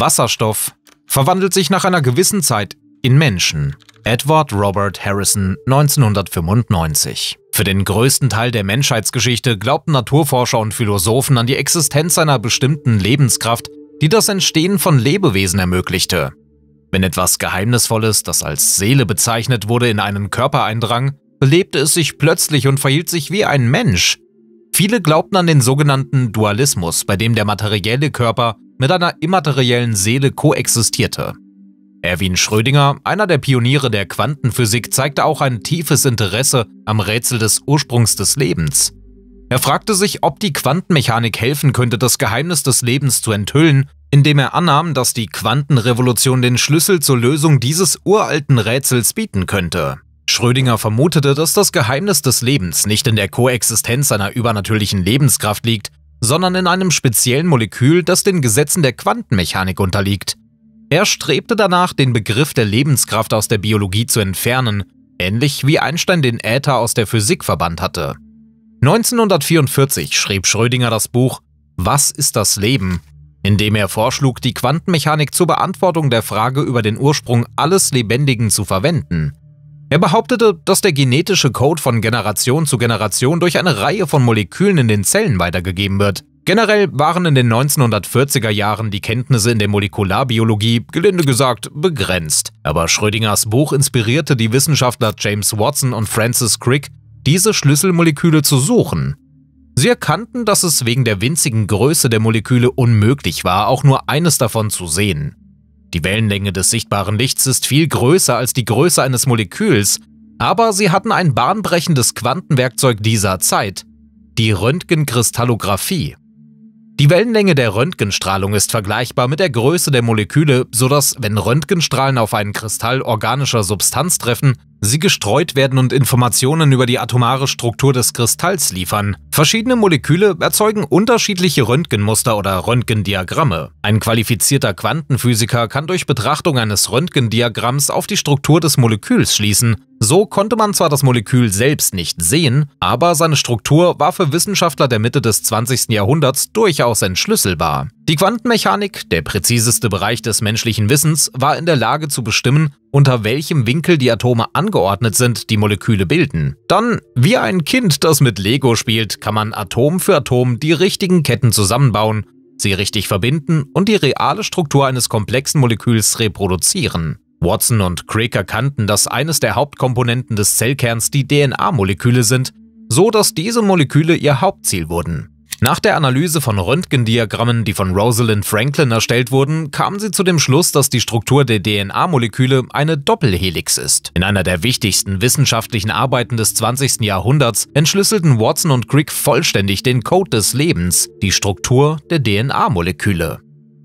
Wasserstoff verwandelt sich nach einer gewissen Zeit in Menschen. Edward Robert Harrison 1995. Für den größten Teil der Menschheitsgeschichte glaubten Naturforscher und Philosophen an die Existenz einer bestimmten Lebenskraft, die das Entstehen von Lebewesen ermöglichte. Wenn etwas Geheimnisvolles, das als Seele bezeichnet wurde, in einen Körper eindrang, belebte es sich plötzlich und verhielt sich wie ein Mensch. Viele glaubten an den sogenannten Dualismus, bei dem der materielle Körper mit einer immateriellen Seele koexistierte. Erwin Schrödinger, einer der Pioniere der Quantenphysik, zeigte auch ein tiefes Interesse am Rätsel des Ursprungs des Lebens. Er fragte sich, ob die Quantenmechanik helfen könnte, das Geheimnis des Lebens zu enthüllen, indem er annahm, dass die Quantenrevolution den Schlüssel zur Lösung dieses uralten Rätsels bieten könnte. Schrödinger vermutete, dass das Geheimnis des Lebens nicht in der Koexistenz einer übernatürlichen Lebenskraft liegt, sondern in einem speziellen Molekül, das den Gesetzen der Quantenmechanik unterliegt. Er strebte danach, den Begriff der Lebenskraft aus der Biologie zu entfernen, ähnlich wie Einstein den Äther aus der Physik verbannt hatte. 1944 schrieb Schrödinger das Buch Was ist das Leben, in dem er vorschlug, die Quantenmechanik zur Beantwortung der Frage über den Ursprung alles Lebendigen zu verwenden. Er behauptete, dass der genetische Code von Generation zu Generation durch eine Reihe von Molekülen in den Zellen weitergegeben wird. Generell waren in den 1940er Jahren die Kenntnisse in der Molekularbiologie, gelinde gesagt, begrenzt. Aber Schrödingers Buch inspirierte die Wissenschaftler James Watson und Francis Crick, diese Schlüsselmoleküle zu suchen. Sie erkannten, dass es wegen der winzigen Größe der Moleküle unmöglich war, auch nur eines davon zu sehen. Die Wellenlänge des sichtbaren Lichts ist viel größer als die Größe eines Moleküls, aber sie hatten ein bahnbrechendes Quantenwerkzeug dieser Zeit, die Röntgenkristallographie. Die Wellenlänge der Röntgenstrahlung ist vergleichbar mit der Größe der Moleküle, sodass, wenn Röntgenstrahlen auf einen Kristall organischer Substanz treffen, sie gestreut werden und Informationen über die atomare Struktur des Kristalls liefern. Verschiedene Moleküle erzeugen unterschiedliche Röntgenmuster oder Röntgendiagramme. Ein qualifizierter Quantenphysiker kann durch Betrachtung eines Röntgendiagramms auf die Struktur des Moleküls schließen. So konnte man zwar das Molekül selbst nicht sehen, aber seine Struktur war für Wissenschaftler der Mitte des 20. Jahrhunderts durchaus entschlüsselbar. Die Quantenmechanik, der präziseste Bereich des menschlichen Wissens, war in der Lage zu bestimmen, unter welchem Winkel die Atome angeordnet sind, die Moleküle bilden. Dann, wie ein Kind, das mit Lego spielt, kann man Atom für Atom die richtigen Ketten zusammenbauen, sie richtig verbinden und die reale Struktur eines komplexen Moleküls reproduzieren. Watson und Crick erkannten, dass eines der Hauptkomponenten des Zellkerns die DNA-Moleküle sind, so dass diese Moleküle ihr Hauptziel wurden. Nach der Analyse von Röntgendiagrammen, die von Rosalind Franklin erstellt wurden, kamen sie zu dem Schluss, dass die Struktur der DNA-Moleküle eine Doppelhelix ist. In einer der wichtigsten wissenschaftlichen Arbeiten des 20. Jahrhunderts entschlüsselten Watson und Crick vollständig den Code des Lebens, die Struktur der DNA-Moleküle.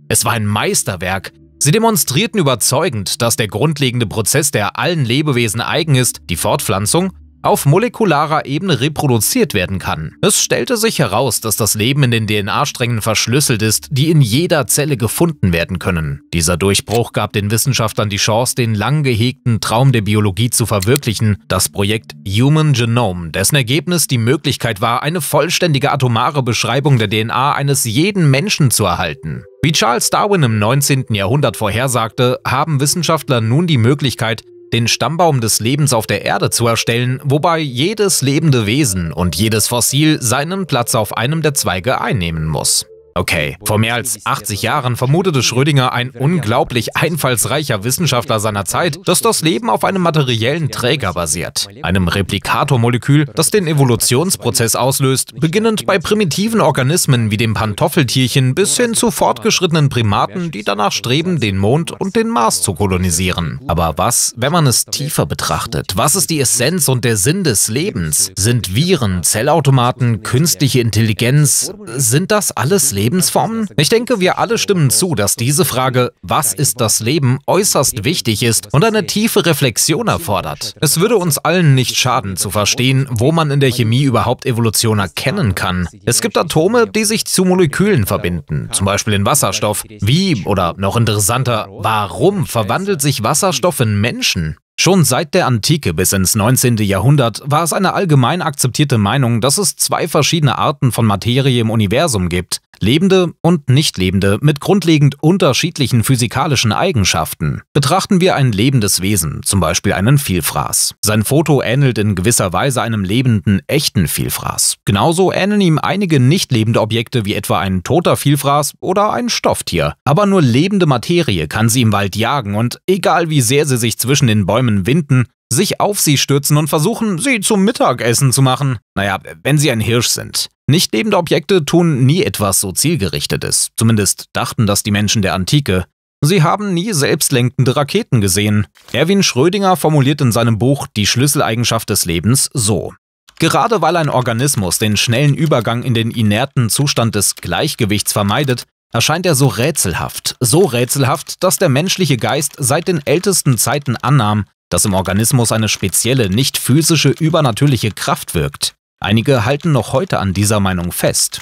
Es war ein Meisterwerk, Sie demonstrierten überzeugend, dass der grundlegende Prozess, der allen Lebewesen eigen ist, die Fortpflanzung, auf molekularer Ebene reproduziert werden kann. Es stellte sich heraus, dass das Leben in den DNA-Strängen verschlüsselt ist, die in jeder Zelle gefunden werden können. Dieser Durchbruch gab den Wissenschaftlern die Chance, den lang gehegten Traum der Biologie zu verwirklichen, das Projekt Human Genome, dessen Ergebnis die Möglichkeit war, eine vollständige atomare Beschreibung der DNA eines jeden Menschen zu erhalten. Wie Charles Darwin im 19. Jahrhundert vorhersagte, haben Wissenschaftler nun die Möglichkeit, den Stammbaum des Lebens auf der Erde zu erstellen, wobei jedes lebende Wesen und jedes Fossil seinen Platz auf einem der Zweige einnehmen muss. Okay, vor mehr als 80 Jahren vermutete Schrödinger, ein unglaublich einfallsreicher Wissenschaftler seiner Zeit, dass das Leben auf einem materiellen Träger basiert, einem Replikatormolekül, das den Evolutionsprozess auslöst, beginnend bei primitiven Organismen wie dem Pantoffeltierchen bis hin zu fortgeschrittenen Primaten, die danach streben, den Mond und den Mars zu kolonisieren. Aber was, wenn man es tiefer betrachtet? Was ist die Essenz und der Sinn des Lebens? Sind Viren, Zellautomaten, künstliche Intelligenz, sind das alles Leben? Lebensformen? Ich denke, wir alle stimmen zu, dass diese Frage, was ist das Leben, äußerst wichtig ist und eine tiefe Reflexion erfordert. Es würde uns allen nicht schaden zu verstehen, wo man in der Chemie überhaupt Evolution erkennen kann. Es gibt Atome, die sich zu Molekülen verbinden, zum Beispiel in Wasserstoff. Wie, oder noch interessanter, warum verwandelt sich Wasserstoff in Menschen? Schon seit der Antike bis ins 19. Jahrhundert war es eine allgemein akzeptierte Meinung, dass es zwei verschiedene Arten von Materie im Universum gibt, lebende und nicht lebende mit grundlegend unterschiedlichen physikalischen Eigenschaften. Betrachten wir ein lebendes Wesen, zum Beispiel einen Vielfraß. Sein Foto ähnelt in gewisser Weise einem lebenden, echten Vielfraß. Genauso ähneln ihm einige nicht lebende Objekte wie etwa ein toter Vielfraß oder ein Stofftier. Aber nur lebende Materie kann sie im Wald jagen und egal wie sehr sie sich zwischen den Bäumen Bäumen winden, sich auf sie stürzen und versuchen, sie zum Mittagessen zu machen. Naja, wenn sie ein Hirsch sind. Nicht lebende Objekte tun nie etwas so zielgerichtetes. Zumindest dachten das die Menschen der Antike. Sie haben nie selbstlenkende Raketen gesehen. Erwin Schrödinger formuliert in seinem Buch Die Schlüsseleigenschaft des Lebens so. Gerade weil ein Organismus den schnellen Übergang in den inerten Zustand des Gleichgewichts vermeidet, erscheint er so rätselhaft, so rätselhaft, dass der menschliche Geist seit den ältesten Zeiten annahm, dass im Organismus eine spezielle, nicht physische, übernatürliche Kraft wirkt. Einige halten noch heute an dieser Meinung fest.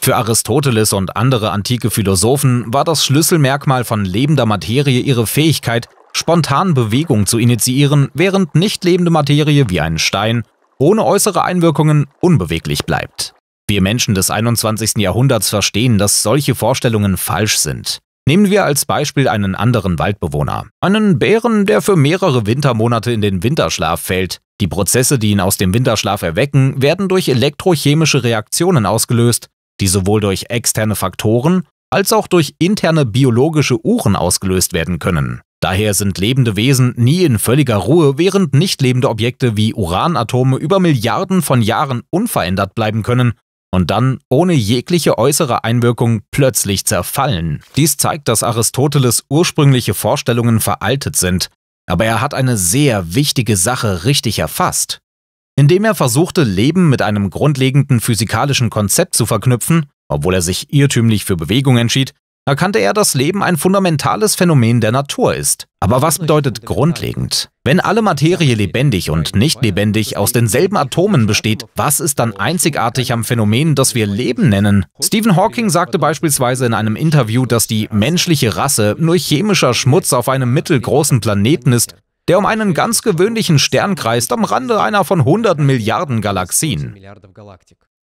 Für Aristoteles und andere antike Philosophen war das Schlüsselmerkmal von lebender Materie ihre Fähigkeit, spontan Bewegung zu initiieren, während nicht lebende Materie wie ein Stein ohne äußere Einwirkungen unbeweglich bleibt. Wir Menschen des 21. Jahrhunderts verstehen, dass solche Vorstellungen falsch sind. Nehmen wir als Beispiel einen anderen Waldbewohner, einen Bären, der für mehrere Wintermonate in den Winterschlaf fällt. Die Prozesse, die ihn aus dem Winterschlaf erwecken, werden durch elektrochemische Reaktionen ausgelöst, die sowohl durch externe Faktoren als auch durch interne biologische Uhren ausgelöst werden können. Daher sind lebende Wesen nie in völliger Ruhe, während nicht lebende Objekte wie Uranatome über Milliarden von Jahren unverändert bleiben können und dann ohne jegliche äußere Einwirkung plötzlich zerfallen. Dies zeigt, dass Aristoteles ursprüngliche Vorstellungen veraltet sind, aber er hat eine sehr wichtige Sache richtig erfasst. Indem er versuchte, Leben mit einem grundlegenden physikalischen Konzept zu verknüpfen, obwohl er sich irrtümlich für Bewegung entschied, erkannte er, dass Leben ein fundamentales Phänomen der Natur ist. Aber was bedeutet grundlegend? Wenn alle Materie lebendig und nicht lebendig aus denselben Atomen besteht, was ist dann einzigartig am Phänomen, das wir Leben nennen? Stephen Hawking sagte beispielsweise in einem Interview, dass die menschliche Rasse nur chemischer Schmutz auf einem mittelgroßen Planeten ist, der um einen ganz gewöhnlichen Stern kreist am Rande einer von hunderten Milliarden Galaxien.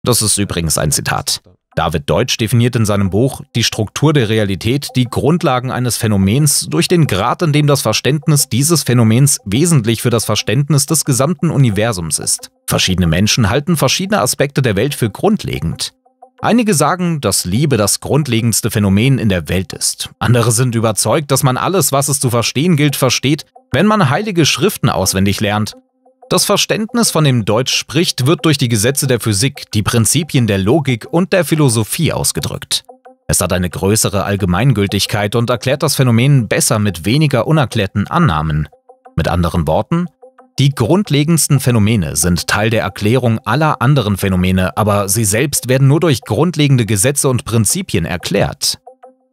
Das ist übrigens ein Zitat. David Deutsch definiert in seinem Buch Die Struktur der Realität die Grundlagen eines Phänomens durch den Grad, in dem das Verständnis dieses Phänomens wesentlich für das Verständnis des gesamten Universums ist. Verschiedene Menschen halten verschiedene Aspekte der Welt für grundlegend. Einige sagen, dass Liebe das grundlegendste Phänomen in der Welt ist. Andere sind überzeugt, dass man alles, was es zu verstehen gilt, versteht, wenn man heilige Schriften auswendig lernt. Das Verständnis, von dem Deutsch spricht, wird durch die Gesetze der Physik, die Prinzipien der Logik und der Philosophie ausgedrückt. Es hat eine größere Allgemeingültigkeit und erklärt das Phänomen besser mit weniger unerklärten Annahmen. Mit anderen Worten, die grundlegendsten Phänomene sind Teil der Erklärung aller anderen Phänomene, aber sie selbst werden nur durch grundlegende Gesetze und Prinzipien erklärt.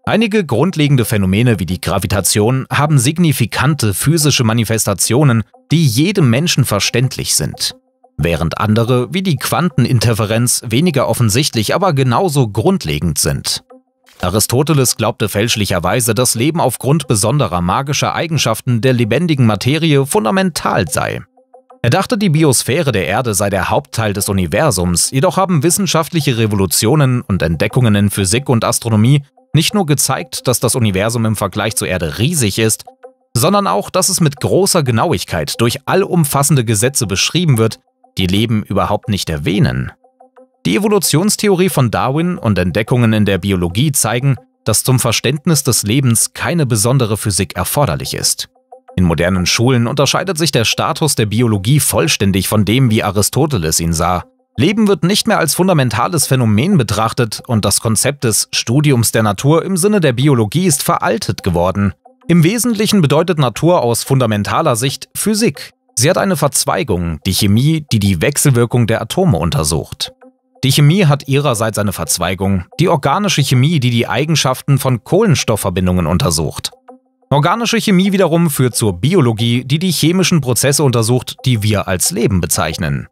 Einige grundlegende Phänomene wie die Gravitation haben signifikante physische Manifestationen, die jedem Menschen verständlich sind. Während andere, wie die Quanteninterferenz, weniger offensichtlich, aber genauso grundlegend sind. Aristoteles glaubte fälschlicherweise, dass Leben aufgrund besonderer magischer Eigenschaften der lebendigen Materie fundamental sei. Er dachte, die Biosphäre der Erde sei der Hauptteil des Universums, jedoch haben wissenschaftliche Revolutionen und Entdeckungen in Physik und Astronomie nicht nur gezeigt, dass das Universum im Vergleich zur Erde riesig ist, sondern auch, dass es mit großer Genauigkeit durch allumfassende Gesetze beschrieben wird, die Leben überhaupt nicht erwähnen. Die Evolutionstheorie von Darwin und Entdeckungen in der Biologie zeigen, dass zum Verständnis des Lebens keine besondere Physik erforderlich ist. In modernen Schulen unterscheidet sich der Status der Biologie vollständig von dem, wie Aristoteles ihn sah. Leben wird nicht mehr als fundamentales Phänomen betrachtet und das Konzept des Studiums der Natur im Sinne der Biologie ist veraltet geworden. Im Wesentlichen bedeutet Natur aus fundamentaler Sicht Physik. Sie hat eine Verzweigung, die Chemie, die die Wechselwirkung der Atome untersucht. Die Chemie hat ihrerseits eine Verzweigung, die organische Chemie, die die Eigenschaften von Kohlenstoffverbindungen untersucht. Organische Chemie wiederum führt zur Biologie, die die chemischen Prozesse untersucht, die wir als Leben bezeichnen.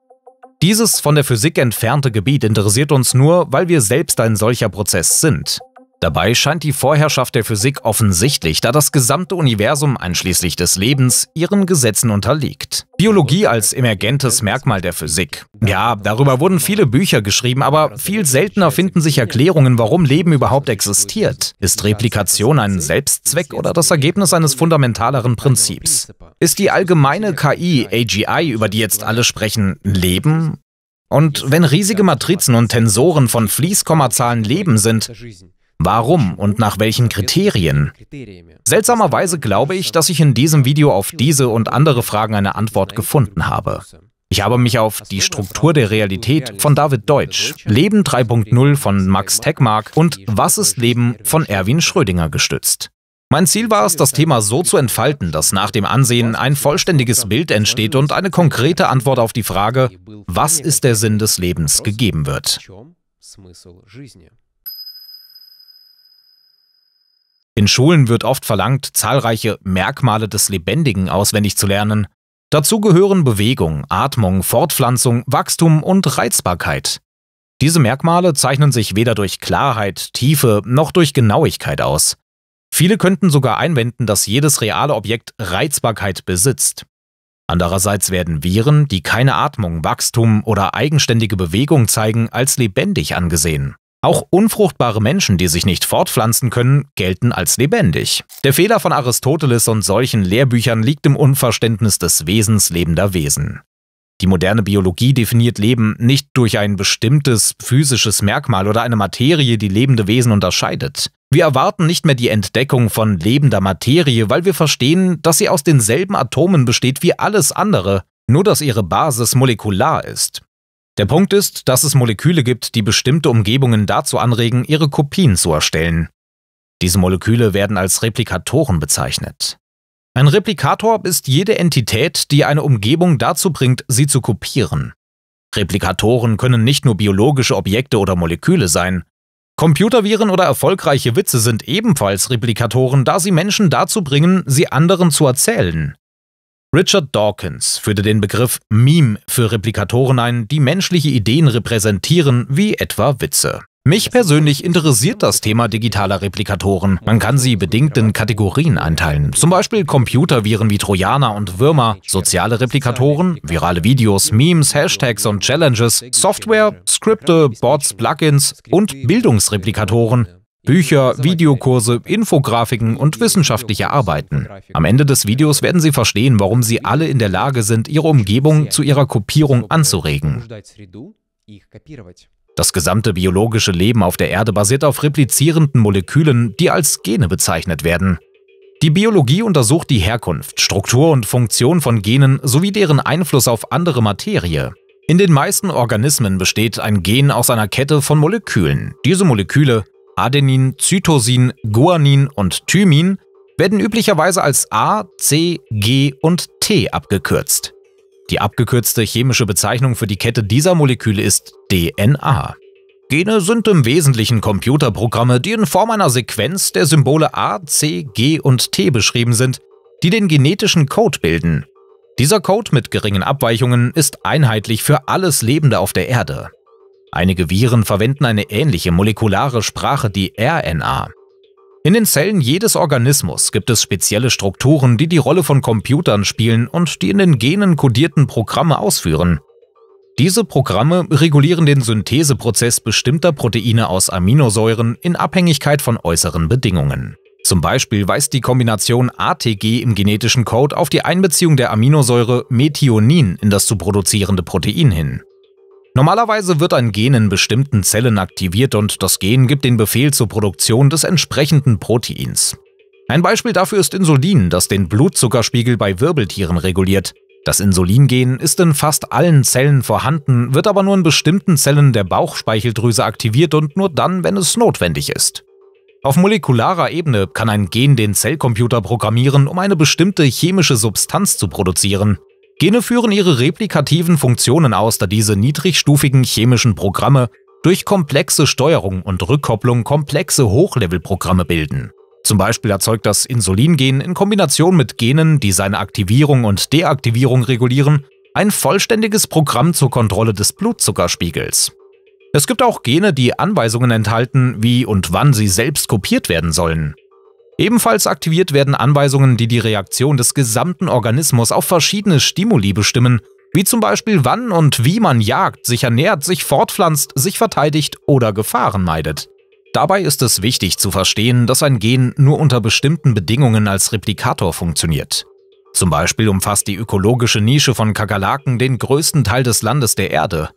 Dieses von der Physik entfernte Gebiet interessiert uns nur, weil wir selbst ein solcher Prozess sind. Dabei scheint die Vorherrschaft der Physik offensichtlich, da das gesamte Universum einschließlich des Lebens ihren Gesetzen unterliegt. Biologie als emergentes Merkmal der Physik. Ja, darüber wurden viele Bücher geschrieben, aber viel seltener finden sich Erklärungen, warum Leben überhaupt existiert. Ist Replikation ein Selbstzweck oder das Ergebnis eines fundamentaleren Prinzips? Ist die allgemeine KI, AGI, über die jetzt alle sprechen, Leben? Und wenn riesige Matrizen und Tensoren von Fließkommazahlen Leben sind, Warum und nach welchen Kriterien? Seltsamerweise glaube ich, dass ich in diesem Video auf diese und andere Fragen eine Antwort gefunden habe. Ich habe mich auf Die Struktur der Realität von David Deutsch, Leben 3.0 von Max Tegmark und Was ist Leben von Erwin Schrödinger gestützt. Mein Ziel war es, das Thema so zu entfalten, dass nach dem Ansehen ein vollständiges Bild entsteht und eine konkrete Antwort auf die Frage, was ist der Sinn des Lebens, gegeben wird. In Schulen wird oft verlangt, zahlreiche Merkmale des Lebendigen auswendig zu lernen. Dazu gehören Bewegung, Atmung, Fortpflanzung, Wachstum und Reizbarkeit. Diese Merkmale zeichnen sich weder durch Klarheit, Tiefe noch durch Genauigkeit aus. Viele könnten sogar einwenden, dass jedes reale Objekt Reizbarkeit besitzt. Andererseits werden Viren, die keine Atmung, Wachstum oder eigenständige Bewegung zeigen, als lebendig angesehen. Auch unfruchtbare Menschen, die sich nicht fortpflanzen können, gelten als lebendig. Der Fehler von Aristoteles und solchen Lehrbüchern liegt im Unverständnis des Wesens lebender Wesen. Die moderne Biologie definiert Leben nicht durch ein bestimmtes physisches Merkmal oder eine Materie, die lebende Wesen unterscheidet. Wir erwarten nicht mehr die Entdeckung von lebender Materie, weil wir verstehen, dass sie aus denselben Atomen besteht wie alles andere, nur dass ihre Basis molekular ist. Der Punkt ist, dass es Moleküle gibt, die bestimmte Umgebungen dazu anregen, ihre Kopien zu erstellen. Diese Moleküle werden als Replikatoren bezeichnet. Ein Replikator ist jede Entität, die eine Umgebung dazu bringt, sie zu kopieren. Replikatoren können nicht nur biologische Objekte oder Moleküle sein. Computerviren oder erfolgreiche Witze sind ebenfalls Replikatoren, da sie Menschen dazu bringen, sie anderen zu erzählen. Richard Dawkins führte den Begriff Meme für Replikatoren ein, die menschliche Ideen repräsentieren, wie etwa Witze. Mich persönlich interessiert das Thema digitaler Replikatoren. Man kann sie bedingt in Kategorien einteilen. Zum Beispiel Computerviren wie Trojaner und Würmer, soziale Replikatoren, virale Videos, Memes, Hashtags und Challenges, Software, Skripte, Bots, Plugins und Bildungsreplikatoren, Bücher, Videokurse, Infografiken und wissenschaftliche Arbeiten. Am Ende des Videos werden Sie verstehen, warum Sie alle in der Lage sind, Ihre Umgebung zu Ihrer Kopierung anzuregen. Das gesamte biologische Leben auf der Erde basiert auf replizierenden Molekülen, die als Gene bezeichnet werden. Die Biologie untersucht die Herkunft, Struktur und Funktion von Genen sowie deren Einfluss auf andere Materie. In den meisten Organismen besteht ein Gen aus einer Kette von Molekülen. Diese Moleküle Adenin, Zytosin, Guanin und Thymin, werden üblicherweise als A, C, G und T abgekürzt. Die abgekürzte chemische Bezeichnung für die Kette dieser Moleküle ist DNA. Gene sind im Wesentlichen Computerprogramme, die in Form einer Sequenz der Symbole A, C, G und T beschrieben sind, die den genetischen Code bilden. Dieser Code mit geringen Abweichungen ist einheitlich für alles Lebende auf der Erde. Einige Viren verwenden eine ähnliche molekulare Sprache, die RNA. In den Zellen jedes Organismus gibt es spezielle Strukturen, die die Rolle von Computern spielen und die in den Genen kodierten Programme ausführen. Diese Programme regulieren den Syntheseprozess bestimmter Proteine aus Aminosäuren in Abhängigkeit von äußeren Bedingungen. Zum Beispiel weist die Kombination ATG im genetischen Code auf die Einbeziehung der Aminosäure Methionin in das zu produzierende Protein hin. Normalerweise wird ein Gen in bestimmten Zellen aktiviert und das Gen gibt den Befehl zur Produktion des entsprechenden Proteins. Ein Beispiel dafür ist Insulin, das den Blutzuckerspiegel bei Wirbeltieren reguliert. Das Insulingen ist in fast allen Zellen vorhanden, wird aber nur in bestimmten Zellen der Bauchspeicheldrüse aktiviert und nur dann, wenn es notwendig ist. Auf molekularer Ebene kann ein Gen den Zellcomputer programmieren, um eine bestimmte chemische Substanz zu produzieren. Gene führen ihre replikativen Funktionen aus, da diese niedrigstufigen chemischen Programme durch komplexe Steuerung und Rückkopplung komplexe Hochlevelprogramme bilden. Zum Beispiel erzeugt das Insulingen in Kombination mit Genen, die seine Aktivierung und Deaktivierung regulieren, ein vollständiges Programm zur Kontrolle des Blutzuckerspiegels. Es gibt auch Gene, die Anweisungen enthalten, wie und wann sie selbst kopiert werden sollen. Ebenfalls aktiviert werden Anweisungen, die die Reaktion des gesamten Organismus auf verschiedene Stimuli bestimmen, wie zum Beispiel wann und wie man jagt, sich ernährt, sich fortpflanzt, sich verteidigt oder Gefahren meidet. Dabei ist es wichtig zu verstehen, dass ein Gen nur unter bestimmten Bedingungen als Replikator funktioniert. Zum Beispiel umfasst die ökologische Nische von Kakerlaken den größten Teil des Landes der Erde.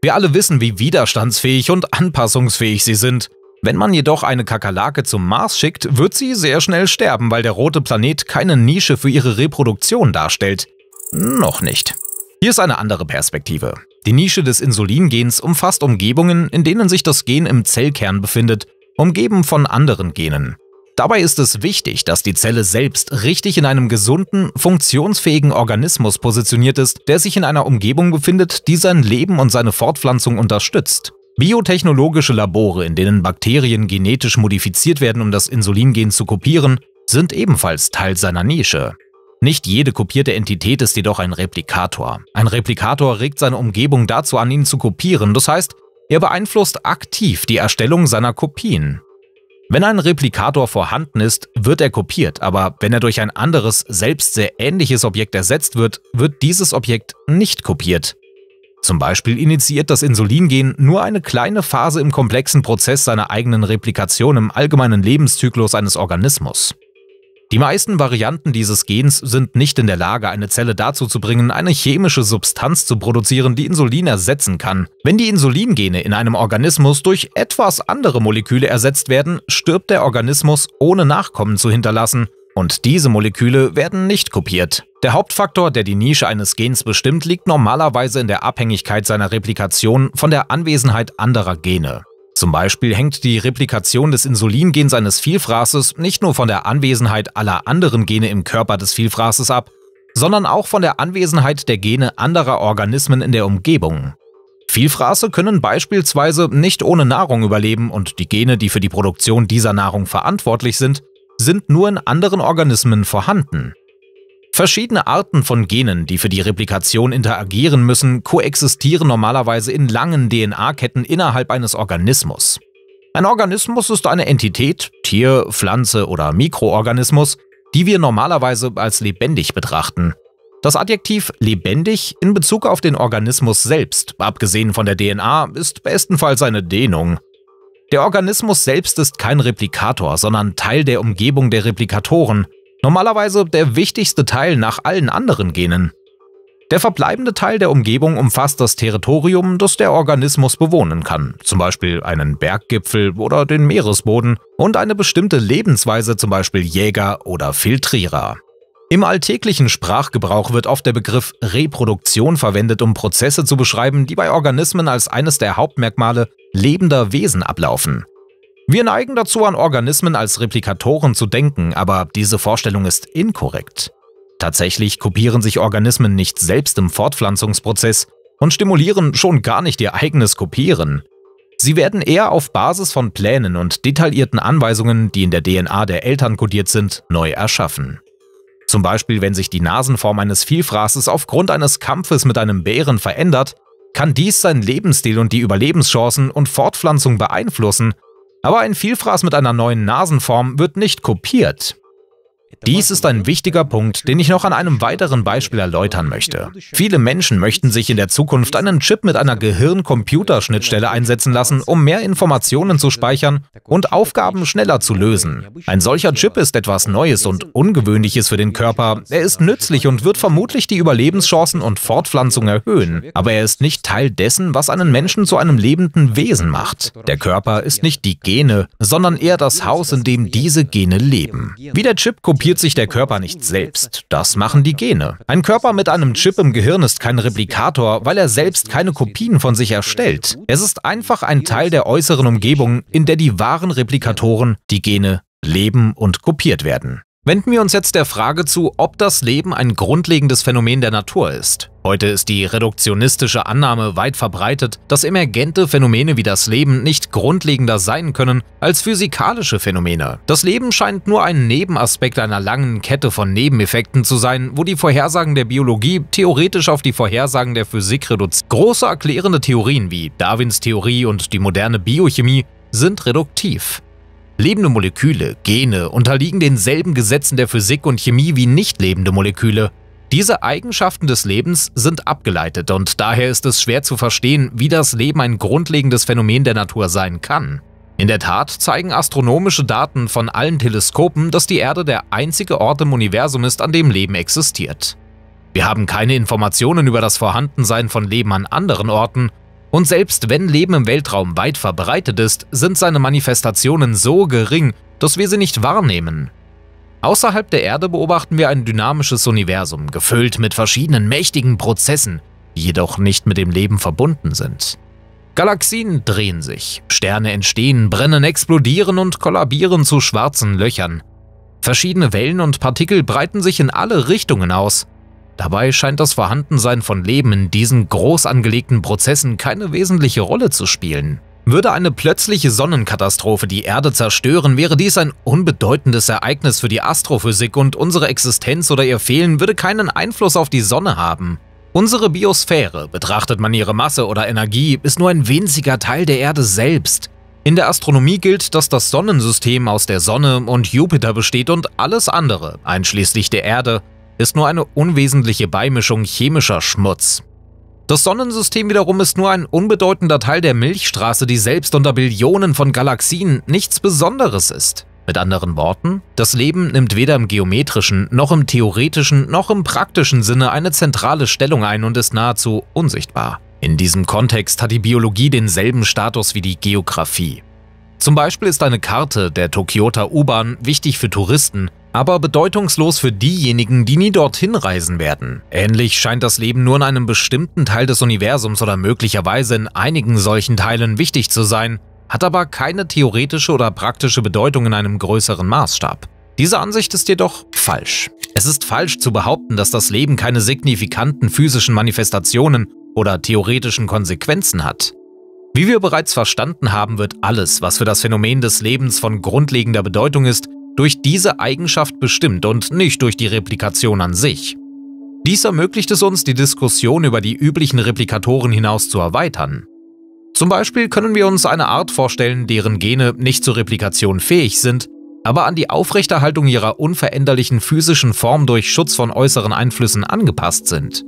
Wir alle wissen, wie widerstandsfähig und anpassungsfähig sie sind, wenn man jedoch eine Kakerlake zum Mars schickt, wird sie sehr schnell sterben, weil der rote Planet keine Nische für ihre Reproduktion darstellt. Noch nicht. Hier ist eine andere Perspektive. Die Nische des Insulingens umfasst Umgebungen, in denen sich das Gen im Zellkern befindet, umgeben von anderen Genen. Dabei ist es wichtig, dass die Zelle selbst richtig in einem gesunden, funktionsfähigen Organismus positioniert ist, der sich in einer Umgebung befindet, die sein Leben und seine Fortpflanzung unterstützt. Biotechnologische Labore, in denen Bakterien genetisch modifiziert werden, um das Insulingen zu kopieren, sind ebenfalls Teil seiner Nische. Nicht jede kopierte Entität ist jedoch ein Replikator. Ein Replikator regt seine Umgebung dazu an, ihn zu kopieren, das heißt, er beeinflusst aktiv die Erstellung seiner Kopien. Wenn ein Replikator vorhanden ist, wird er kopiert, aber wenn er durch ein anderes, selbst sehr ähnliches Objekt ersetzt wird, wird dieses Objekt nicht kopiert. Zum Beispiel initiiert das Insulingen nur eine kleine Phase im komplexen Prozess seiner eigenen Replikation im allgemeinen Lebenszyklus eines Organismus. Die meisten Varianten dieses Gens sind nicht in der Lage, eine Zelle dazu zu bringen, eine chemische Substanz zu produzieren, die Insulin ersetzen kann. Wenn die Insulingene in einem Organismus durch etwas andere Moleküle ersetzt werden, stirbt der Organismus, ohne Nachkommen zu hinterlassen. Und diese Moleküle werden nicht kopiert. Der Hauptfaktor, der die Nische eines Gens bestimmt, liegt normalerweise in der Abhängigkeit seiner Replikation von der Anwesenheit anderer Gene. Zum Beispiel hängt die Replikation des Insulingens eines Vielfraßes nicht nur von der Anwesenheit aller anderen Gene im Körper des Vielfraßes ab, sondern auch von der Anwesenheit der Gene anderer Organismen in der Umgebung. Vielfraße können beispielsweise nicht ohne Nahrung überleben und die Gene, die für die Produktion dieser Nahrung verantwortlich sind, sind nur in anderen Organismen vorhanden. Verschiedene Arten von Genen, die für die Replikation interagieren müssen, koexistieren normalerweise in langen DNA-Ketten innerhalb eines Organismus. Ein Organismus ist eine Entität, Tier, Pflanze oder Mikroorganismus, die wir normalerweise als lebendig betrachten. Das Adjektiv lebendig in Bezug auf den Organismus selbst, abgesehen von der DNA, ist bestenfalls eine Dehnung. Der Organismus selbst ist kein Replikator, sondern Teil der Umgebung der Replikatoren, normalerweise der wichtigste Teil nach allen anderen Genen. Der verbleibende Teil der Umgebung umfasst das Territorium, das der Organismus bewohnen kann, zum Beispiel einen Berggipfel oder den Meeresboden und eine bestimmte Lebensweise, zum Beispiel Jäger oder Filtrierer. Im alltäglichen Sprachgebrauch wird oft der Begriff Reproduktion verwendet, um Prozesse zu beschreiben, die bei Organismen als eines der Hauptmerkmale lebender Wesen ablaufen. Wir neigen dazu, an Organismen als Replikatoren zu denken, aber diese Vorstellung ist inkorrekt. Tatsächlich kopieren sich Organismen nicht selbst im Fortpflanzungsprozess und stimulieren schon gar nicht ihr eigenes Kopieren. Sie werden eher auf Basis von Plänen und detaillierten Anweisungen, die in der DNA der Eltern kodiert sind, neu erschaffen. Zum Beispiel, wenn sich die Nasenform eines Vielfraßes aufgrund eines Kampfes mit einem Bären verändert, kann dies seinen Lebensstil und die Überlebenschancen und Fortpflanzung beeinflussen, aber ein Vielfraß mit einer neuen Nasenform wird nicht kopiert. Dies ist ein wichtiger Punkt, den ich noch an einem weiteren Beispiel erläutern möchte. Viele Menschen möchten sich in der Zukunft einen Chip mit einer Gehirn-Computerschnittstelle einsetzen lassen, um mehr Informationen zu speichern und Aufgaben schneller zu lösen. Ein solcher Chip ist etwas Neues und Ungewöhnliches für den Körper. Er ist nützlich und wird vermutlich die Überlebenschancen und Fortpflanzung erhöhen, aber er ist nicht Teil dessen, was einen Menschen zu einem lebenden Wesen macht. Der Körper ist nicht die Gene, sondern eher das Haus, in dem diese Gene leben. Wie der Chip kopiert, kopiert sich der Körper nicht selbst. Das machen die Gene. Ein Körper mit einem Chip im Gehirn ist kein Replikator, weil er selbst keine Kopien von sich erstellt. Es ist einfach ein Teil der äußeren Umgebung, in der die wahren Replikatoren, die Gene, leben und kopiert werden. Wenden wir uns jetzt der Frage zu, ob das Leben ein grundlegendes Phänomen der Natur ist. Heute ist die reduktionistische Annahme weit verbreitet, dass emergente Phänomene wie das Leben nicht grundlegender sein können als physikalische Phänomene. Das Leben scheint nur ein Nebenaspekt einer langen Kette von Nebeneffekten zu sein, wo die Vorhersagen der Biologie theoretisch auf die Vorhersagen der Physik reduziert. Große erklärende Theorien wie Darwins Theorie und die moderne Biochemie sind reduktiv. Lebende Moleküle, Gene, unterliegen denselben Gesetzen der Physik und Chemie wie nicht lebende Moleküle. Diese Eigenschaften des Lebens sind abgeleitet und daher ist es schwer zu verstehen, wie das Leben ein grundlegendes Phänomen der Natur sein kann. In der Tat zeigen astronomische Daten von allen Teleskopen, dass die Erde der einzige Ort im Universum ist, an dem Leben existiert. Wir haben keine Informationen über das Vorhandensein von Leben an anderen Orten und selbst wenn Leben im Weltraum weit verbreitet ist, sind seine Manifestationen so gering, dass wir sie nicht wahrnehmen. Außerhalb der Erde beobachten wir ein dynamisches Universum, gefüllt mit verschiedenen mächtigen Prozessen, die jedoch nicht mit dem Leben verbunden sind. Galaxien drehen sich, Sterne entstehen, brennen, explodieren und kollabieren zu schwarzen Löchern. Verschiedene Wellen und Partikel breiten sich in alle Richtungen aus, Dabei scheint das Vorhandensein von Leben in diesen groß angelegten Prozessen keine wesentliche Rolle zu spielen. Würde eine plötzliche Sonnenkatastrophe die Erde zerstören, wäre dies ein unbedeutendes Ereignis für die Astrophysik und unsere Existenz oder ihr Fehlen würde keinen Einfluss auf die Sonne haben. Unsere Biosphäre, betrachtet man ihre Masse oder Energie, ist nur ein winziger Teil der Erde selbst. In der Astronomie gilt, dass das Sonnensystem aus der Sonne und Jupiter besteht und alles andere, einschließlich der Erde, ist nur eine unwesentliche Beimischung chemischer Schmutz. Das Sonnensystem wiederum ist nur ein unbedeutender Teil der Milchstraße, die selbst unter Billionen von Galaxien nichts Besonderes ist. Mit anderen Worten, das Leben nimmt weder im geometrischen, noch im theoretischen, noch im praktischen Sinne eine zentrale Stellung ein und ist nahezu unsichtbar. In diesem Kontext hat die Biologie denselben Status wie die Geografie. Zum Beispiel ist eine Karte der Tokioter U-Bahn wichtig für Touristen, aber bedeutungslos für diejenigen, die nie dorthin reisen werden. Ähnlich scheint das Leben nur in einem bestimmten Teil des Universums oder möglicherweise in einigen solchen Teilen wichtig zu sein, hat aber keine theoretische oder praktische Bedeutung in einem größeren Maßstab. Diese Ansicht ist jedoch falsch. Es ist falsch zu behaupten, dass das Leben keine signifikanten physischen Manifestationen oder theoretischen Konsequenzen hat. Wie wir bereits verstanden haben, wird alles, was für das Phänomen des Lebens von grundlegender Bedeutung ist, durch diese Eigenschaft bestimmt und nicht durch die Replikation an sich. Dies ermöglicht es uns, die Diskussion über die üblichen Replikatoren hinaus zu erweitern. Zum Beispiel können wir uns eine Art vorstellen, deren Gene nicht zur Replikation fähig sind, aber an die Aufrechterhaltung ihrer unveränderlichen physischen Form durch Schutz von äußeren Einflüssen angepasst sind.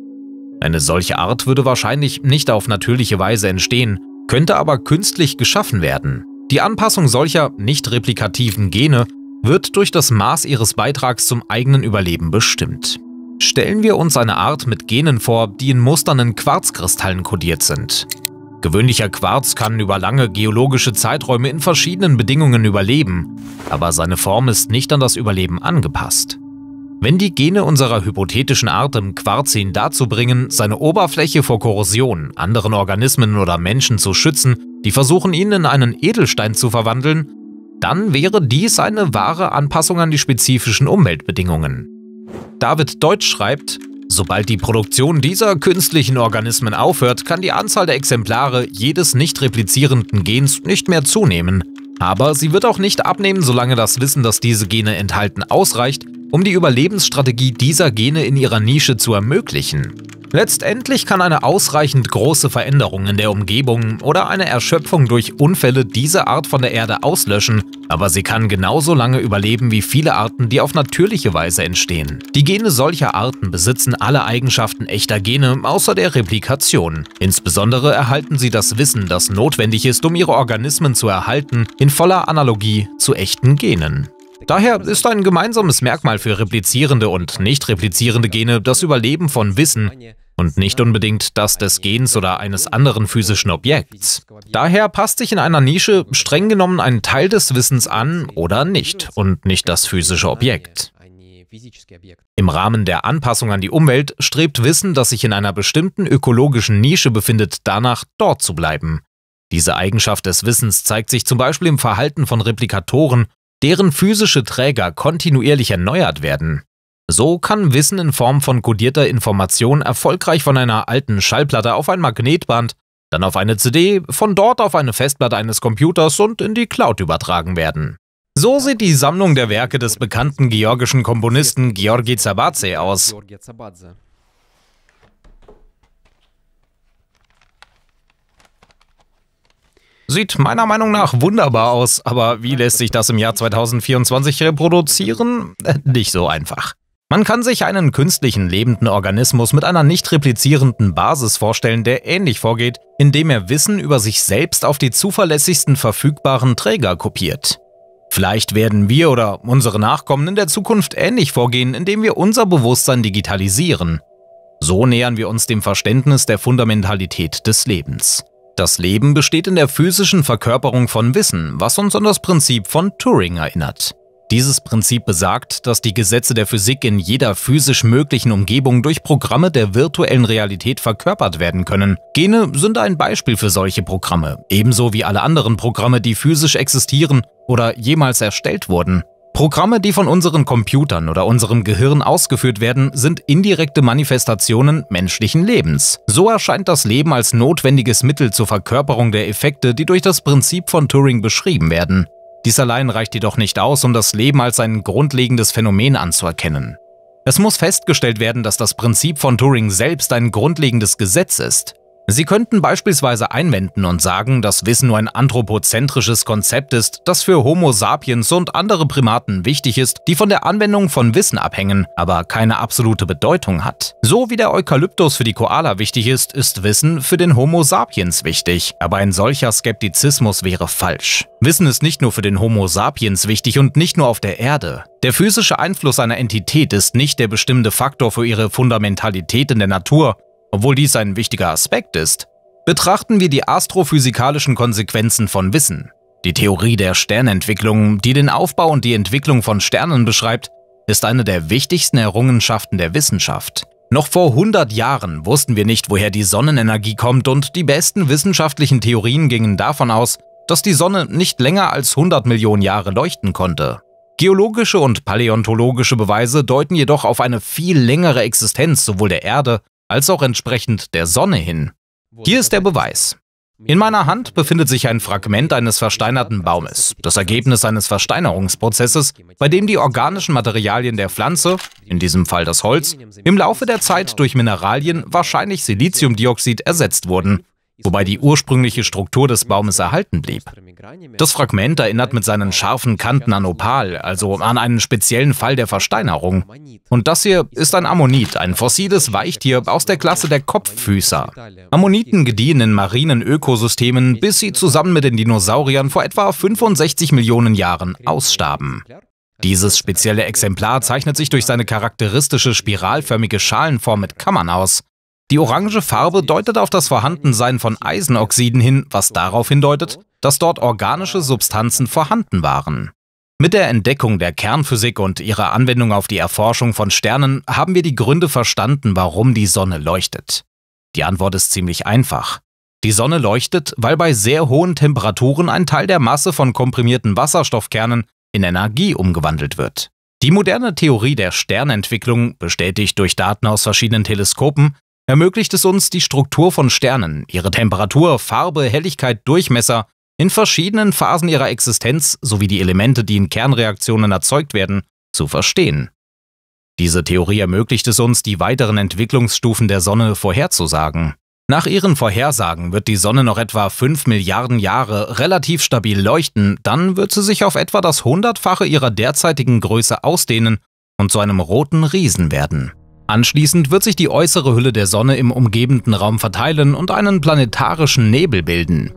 Eine solche Art würde wahrscheinlich nicht auf natürliche Weise entstehen könnte aber künstlich geschaffen werden. Die Anpassung solcher nicht replikativen Gene wird durch das Maß ihres Beitrags zum eigenen Überleben bestimmt. Stellen wir uns eine Art mit Genen vor, die in musternden Quarzkristallen kodiert sind. Gewöhnlicher Quarz kann über lange geologische Zeiträume in verschiedenen Bedingungen überleben, aber seine Form ist nicht an das Überleben angepasst. Wenn die Gene unserer hypothetischen Art im Quarzin dazu bringen, seine Oberfläche vor Korrosion, anderen Organismen oder Menschen zu schützen, die versuchen ihn in einen Edelstein zu verwandeln, dann wäre dies eine wahre Anpassung an die spezifischen Umweltbedingungen. David Deutsch schreibt, Sobald die Produktion dieser künstlichen Organismen aufhört, kann die Anzahl der Exemplare jedes nicht replizierenden Gens nicht mehr zunehmen. Aber sie wird auch nicht abnehmen, solange das Wissen, das diese Gene enthalten, ausreicht, um die Überlebensstrategie dieser Gene in ihrer Nische zu ermöglichen. Letztendlich kann eine ausreichend große Veränderung in der Umgebung oder eine Erschöpfung durch Unfälle diese Art von der Erde auslöschen, aber sie kann genauso lange überleben wie viele Arten, die auf natürliche Weise entstehen. Die Gene solcher Arten besitzen alle Eigenschaften echter Gene außer der Replikation. Insbesondere erhalten sie das Wissen, das notwendig ist, um ihre Organismen zu erhalten, in voller Analogie zu echten Genen. Daher ist ein gemeinsames Merkmal für replizierende und nicht replizierende Gene das Überleben von Wissen und nicht unbedingt das des Gens oder eines anderen physischen Objekts. Daher passt sich in einer Nische streng genommen ein Teil des Wissens an oder nicht und nicht das physische Objekt. Im Rahmen der Anpassung an die Umwelt strebt Wissen, das sich in einer bestimmten ökologischen Nische befindet, danach, dort zu bleiben. Diese Eigenschaft des Wissens zeigt sich zum Beispiel im Verhalten von Replikatoren deren physische Träger kontinuierlich erneuert werden. So kann Wissen in Form von kodierter Information erfolgreich von einer alten Schallplatte auf ein Magnetband, dann auf eine CD, von dort auf eine Festplatte eines Computers und in die Cloud übertragen werden. So sieht die Sammlung der Werke des bekannten georgischen Komponisten Georgi Zabadze aus. Sieht meiner Meinung nach wunderbar aus, aber wie lässt sich das im Jahr 2024 reproduzieren? Äh, nicht so einfach. Man kann sich einen künstlichen lebenden Organismus mit einer nicht replizierenden Basis vorstellen, der ähnlich vorgeht, indem er Wissen über sich selbst auf die zuverlässigsten verfügbaren Träger kopiert. Vielleicht werden wir oder unsere Nachkommen in der Zukunft ähnlich vorgehen, indem wir unser Bewusstsein digitalisieren. So nähern wir uns dem Verständnis der Fundamentalität des Lebens. Das Leben besteht in der physischen Verkörperung von Wissen, was uns an das Prinzip von Turing erinnert. Dieses Prinzip besagt, dass die Gesetze der Physik in jeder physisch möglichen Umgebung durch Programme der virtuellen Realität verkörpert werden können. Gene sind ein Beispiel für solche Programme, ebenso wie alle anderen Programme, die physisch existieren oder jemals erstellt wurden. Programme, die von unseren Computern oder unserem Gehirn ausgeführt werden, sind indirekte Manifestationen menschlichen Lebens. So erscheint das Leben als notwendiges Mittel zur Verkörperung der Effekte, die durch das Prinzip von Turing beschrieben werden. Dies allein reicht jedoch nicht aus, um das Leben als ein grundlegendes Phänomen anzuerkennen. Es muss festgestellt werden, dass das Prinzip von Turing selbst ein grundlegendes Gesetz ist. Sie könnten beispielsweise einwenden und sagen, dass Wissen nur ein anthropozentrisches Konzept ist, das für Homo sapiens und andere Primaten wichtig ist, die von der Anwendung von Wissen abhängen, aber keine absolute Bedeutung hat. So wie der Eukalyptus für die Koala wichtig ist, ist Wissen für den Homo sapiens wichtig, aber ein solcher Skeptizismus wäre falsch. Wissen ist nicht nur für den Homo sapiens wichtig und nicht nur auf der Erde. Der physische Einfluss einer Entität ist nicht der bestimmende Faktor für ihre Fundamentalität in der Natur, obwohl dies ein wichtiger Aspekt ist, betrachten wir die astrophysikalischen Konsequenzen von Wissen. Die Theorie der Sternentwicklung, die den Aufbau und die Entwicklung von Sternen beschreibt, ist eine der wichtigsten Errungenschaften der Wissenschaft. Noch vor 100 Jahren wussten wir nicht, woher die Sonnenenergie kommt und die besten wissenschaftlichen Theorien gingen davon aus, dass die Sonne nicht länger als 100 Millionen Jahre leuchten konnte. Geologische und paläontologische Beweise deuten jedoch auf eine viel längere Existenz sowohl der Erde als auch entsprechend der Sonne hin. Hier ist der Beweis. In meiner Hand befindet sich ein Fragment eines versteinerten Baumes, das Ergebnis eines Versteinerungsprozesses, bei dem die organischen Materialien der Pflanze, in diesem Fall das Holz, im Laufe der Zeit durch Mineralien, wahrscheinlich Siliziumdioxid, ersetzt wurden wobei die ursprüngliche Struktur des Baumes erhalten blieb. Das Fragment erinnert mit seinen scharfen Kanten an Opal, also an einen speziellen Fall der Versteinerung. Und das hier ist ein Ammonit, ein fossiles Weichtier aus der Klasse der Kopffüßer. Ammoniten gediehen in marinen Ökosystemen, bis sie zusammen mit den Dinosauriern vor etwa 65 Millionen Jahren ausstarben. Dieses spezielle Exemplar zeichnet sich durch seine charakteristische spiralförmige Schalenform mit Kammern aus, die orange Farbe deutet auf das Vorhandensein von Eisenoxiden hin, was darauf hindeutet, dass dort organische Substanzen vorhanden waren. Mit der Entdeckung der Kernphysik und ihrer Anwendung auf die Erforschung von Sternen haben wir die Gründe verstanden, warum die Sonne leuchtet. Die Antwort ist ziemlich einfach. Die Sonne leuchtet, weil bei sehr hohen Temperaturen ein Teil der Masse von komprimierten Wasserstoffkernen in Energie umgewandelt wird. Die moderne Theorie der Sternentwicklung, bestätigt durch Daten aus verschiedenen Teleskopen, ermöglicht es uns, die Struktur von Sternen, ihre Temperatur, Farbe, Helligkeit, Durchmesser in verschiedenen Phasen ihrer Existenz sowie die Elemente, die in Kernreaktionen erzeugt werden, zu verstehen. Diese Theorie ermöglicht es uns, die weiteren Entwicklungsstufen der Sonne vorherzusagen. Nach ihren Vorhersagen wird die Sonne noch etwa 5 Milliarden Jahre relativ stabil leuchten, dann wird sie sich auf etwa das Hundertfache ihrer derzeitigen Größe ausdehnen und zu einem roten Riesen werden. Anschließend wird sich die äußere Hülle der Sonne im umgebenden Raum verteilen und einen planetarischen Nebel bilden.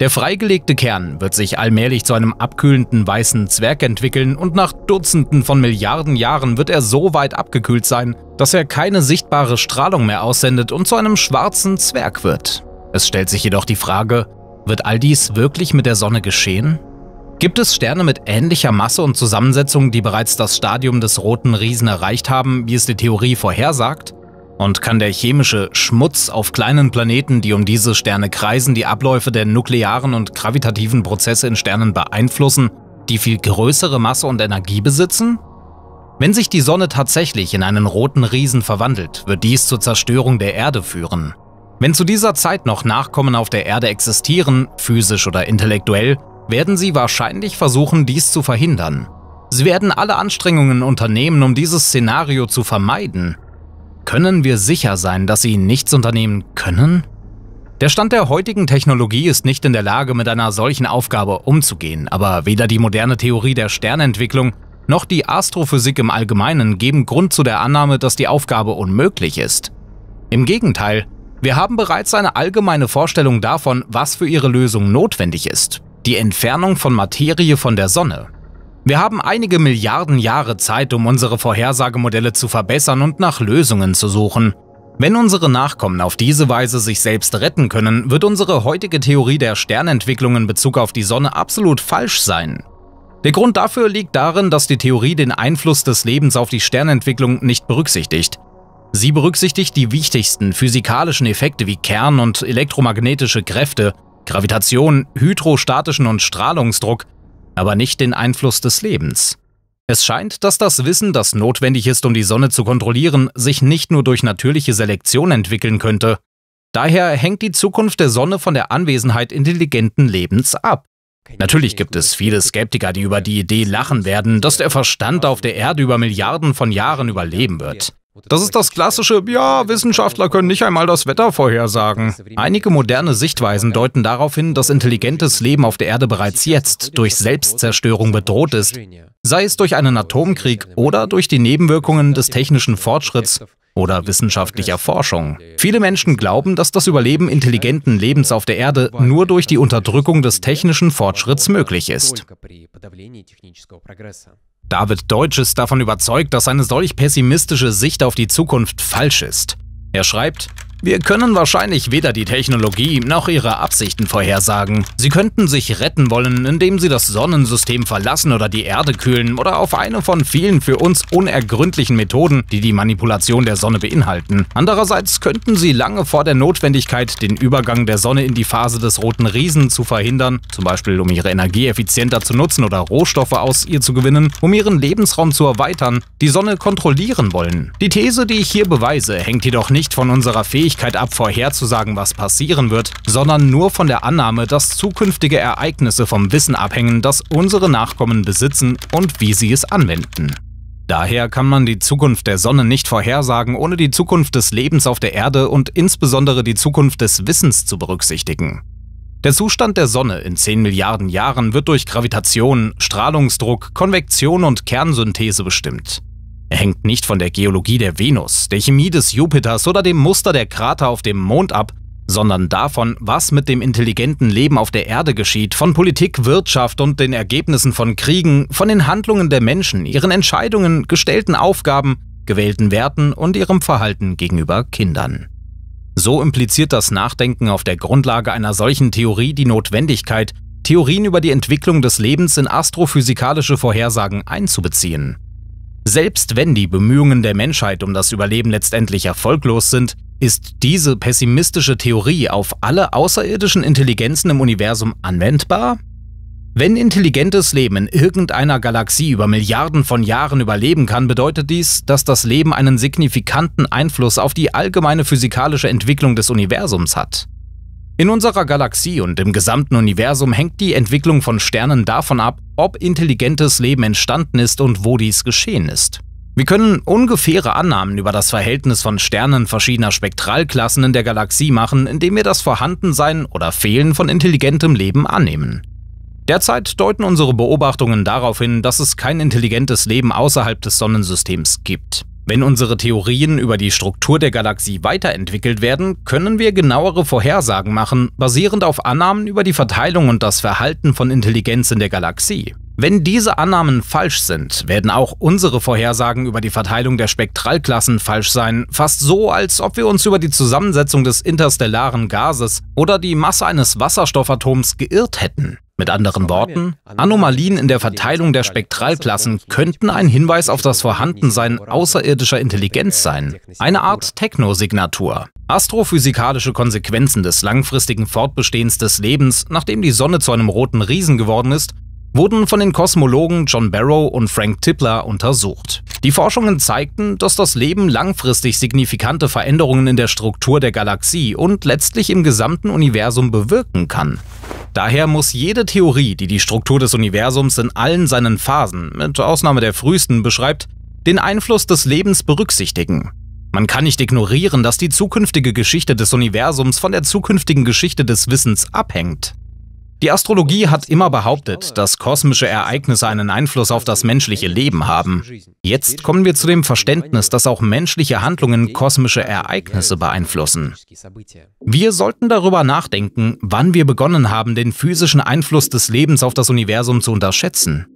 Der freigelegte Kern wird sich allmählich zu einem abkühlenden weißen Zwerg entwickeln und nach Dutzenden von Milliarden Jahren wird er so weit abgekühlt sein, dass er keine sichtbare Strahlung mehr aussendet und zu einem schwarzen Zwerg wird. Es stellt sich jedoch die Frage, wird all dies wirklich mit der Sonne geschehen? Gibt es Sterne mit ähnlicher Masse und Zusammensetzung, die bereits das Stadium des roten Riesen erreicht haben, wie es die Theorie vorhersagt? Und kann der chemische Schmutz auf kleinen Planeten, die um diese Sterne kreisen, die Abläufe der nuklearen und gravitativen Prozesse in Sternen beeinflussen, die viel größere Masse und Energie besitzen? Wenn sich die Sonne tatsächlich in einen roten Riesen verwandelt, wird dies zur Zerstörung der Erde führen. Wenn zu dieser Zeit noch Nachkommen auf der Erde existieren, physisch oder intellektuell, werden sie wahrscheinlich versuchen, dies zu verhindern. Sie werden alle Anstrengungen unternehmen, um dieses Szenario zu vermeiden. Können wir sicher sein, dass sie nichts unternehmen können? Der Stand der heutigen Technologie ist nicht in der Lage, mit einer solchen Aufgabe umzugehen, aber weder die moderne Theorie der Sternentwicklung noch die Astrophysik im Allgemeinen geben Grund zu der Annahme, dass die Aufgabe unmöglich ist. Im Gegenteil, wir haben bereits eine allgemeine Vorstellung davon, was für ihre Lösung notwendig ist die Entfernung von Materie von der Sonne. Wir haben einige Milliarden Jahre Zeit, um unsere Vorhersagemodelle zu verbessern und nach Lösungen zu suchen. Wenn unsere Nachkommen auf diese Weise sich selbst retten können, wird unsere heutige Theorie der Sternentwicklung in Bezug auf die Sonne absolut falsch sein. Der Grund dafür liegt darin, dass die Theorie den Einfluss des Lebens auf die Sternentwicklung nicht berücksichtigt. Sie berücksichtigt die wichtigsten physikalischen Effekte wie Kern- und elektromagnetische Kräfte, Gravitation, hydrostatischen und Strahlungsdruck, aber nicht den Einfluss des Lebens. Es scheint, dass das Wissen, das notwendig ist, um die Sonne zu kontrollieren, sich nicht nur durch natürliche Selektion entwickeln könnte. Daher hängt die Zukunft der Sonne von der Anwesenheit intelligenten Lebens ab. Natürlich gibt es viele Skeptiker, die über die Idee lachen werden, dass der Verstand auf der Erde über Milliarden von Jahren überleben wird. Das ist das klassische, ja, Wissenschaftler können nicht einmal das Wetter vorhersagen. Einige moderne Sichtweisen deuten darauf hin, dass intelligentes Leben auf der Erde bereits jetzt durch Selbstzerstörung bedroht ist, sei es durch einen Atomkrieg oder durch die Nebenwirkungen des technischen Fortschritts oder wissenschaftlicher Forschung. Viele Menschen glauben, dass das Überleben intelligenten Lebens auf der Erde nur durch die Unterdrückung des technischen Fortschritts möglich ist. David Deutsch ist davon überzeugt, dass eine solch pessimistische Sicht auf die Zukunft falsch ist. Er schreibt, wir können wahrscheinlich weder die Technologie noch ihre Absichten vorhersagen. Sie könnten sich retten wollen, indem sie das Sonnensystem verlassen oder die Erde kühlen oder auf eine von vielen für uns unergründlichen Methoden, die die Manipulation der Sonne beinhalten. Andererseits könnten sie lange vor der Notwendigkeit, den Übergang der Sonne in die Phase des roten Riesen zu verhindern, zum Beispiel um ihre Energie effizienter zu nutzen oder Rohstoffe aus ihr zu gewinnen, um ihren Lebensraum zu erweitern, die Sonne kontrollieren wollen. Die These, die ich hier beweise, hängt jedoch nicht von unserer Fähigkeit Möglichkeit ab, vorherzusagen, was passieren wird, sondern nur von der Annahme, dass zukünftige Ereignisse vom Wissen abhängen, das unsere Nachkommen besitzen und wie sie es anwenden. Daher kann man die Zukunft der Sonne nicht vorhersagen, ohne die Zukunft des Lebens auf der Erde und insbesondere die Zukunft des Wissens zu berücksichtigen. Der Zustand der Sonne in 10 Milliarden Jahren wird durch Gravitation, Strahlungsdruck, Konvektion und Kernsynthese bestimmt. Er hängt nicht von der Geologie der Venus, der Chemie des Jupiters oder dem Muster der Krater auf dem Mond ab, sondern davon, was mit dem intelligenten Leben auf der Erde geschieht, von Politik, Wirtschaft und den Ergebnissen von Kriegen, von den Handlungen der Menschen, ihren Entscheidungen, gestellten Aufgaben, gewählten Werten und ihrem Verhalten gegenüber Kindern. So impliziert das Nachdenken auf der Grundlage einer solchen Theorie die Notwendigkeit, Theorien über die Entwicklung des Lebens in astrophysikalische Vorhersagen einzubeziehen. Selbst wenn die Bemühungen der Menschheit um das Überleben letztendlich erfolglos sind, ist diese pessimistische Theorie auf alle außerirdischen Intelligenzen im Universum anwendbar? Wenn intelligentes Leben in irgendeiner Galaxie über Milliarden von Jahren überleben kann, bedeutet dies, dass das Leben einen signifikanten Einfluss auf die allgemeine physikalische Entwicklung des Universums hat. In unserer Galaxie und im gesamten Universum hängt die Entwicklung von Sternen davon ab, ob intelligentes Leben entstanden ist und wo dies geschehen ist. Wir können ungefähre Annahmen über das Verhältnis von Sternen verschiedener Spektralklassen in der Galaxie machen, indem wir das Vorhandensein oder Fehlen von intelligentem Leben annehmen. Derzeit deuten unsere Beobachtungen darauf hin, dass es kein intelligentes Leben außerhalb des Sonnensystems gibt. Wenn unsere Theorien über die Struktur der Galaxie weiterentwickelt werden, können wir genauere Vorhersagen machen, basierend auf Annahmen über die Verteilung und das Verhalten von Intelligenz in der Galaxie. Wenn diese Annahmen falsch sind, werden auch unsere Vorhersagen über die Verteilung der Spektralklassen falsch sein, fast so, als ob wir uns über die Zusammensetzung des interstellaren Gases oder die Masse eines Wasserstoffatoms geirrt hätten. Mit anderen Worten, Anomalien in der Verteilung der Spektralklassen könnten ein Hinweis auf das Vorhandensein außerirdischer Intelligenz sein, eine Art Technosignatur. Astrophysikalische Konsequenzen des langfristigen Fortbestehens des Lebens, nachdem die Sonne zu einem roten Riesen geworden ist, wurden von den Kosmologen John Barrow und Frank Tipler untersucht. Die Forschungen zeigten, dass das Leben langfristig signifikante Veränderungen in der Struktur der Galaxie und letztlich im gesamten Universum bewirken kann. Daher muss jede Theorie, die die Struktur des Universums in allen seinen Phasen, mit Ausnahme der frühesten, beschreibt, den Einfluss des Lebens berücksichtigen. Man kann nicht ignorieren, dass die zukünftige Geschichte des Universums von der zukünftigen Geschichte des Wissens abhängt. Die Astrologie hat immer behauptet, dass kosmische Ereignisse einen Einfluss auf das menschliche Leben haben. Jetzt kommen wir zu dem Verständnis, dass auch menschliche Handlungen kosmische Ereignisse beeinflussen. Wir sollten darüber nachdenken, wann wir begonnen haben, den physischen Einfluss des Lebens auf das Universum zu unterschätzen.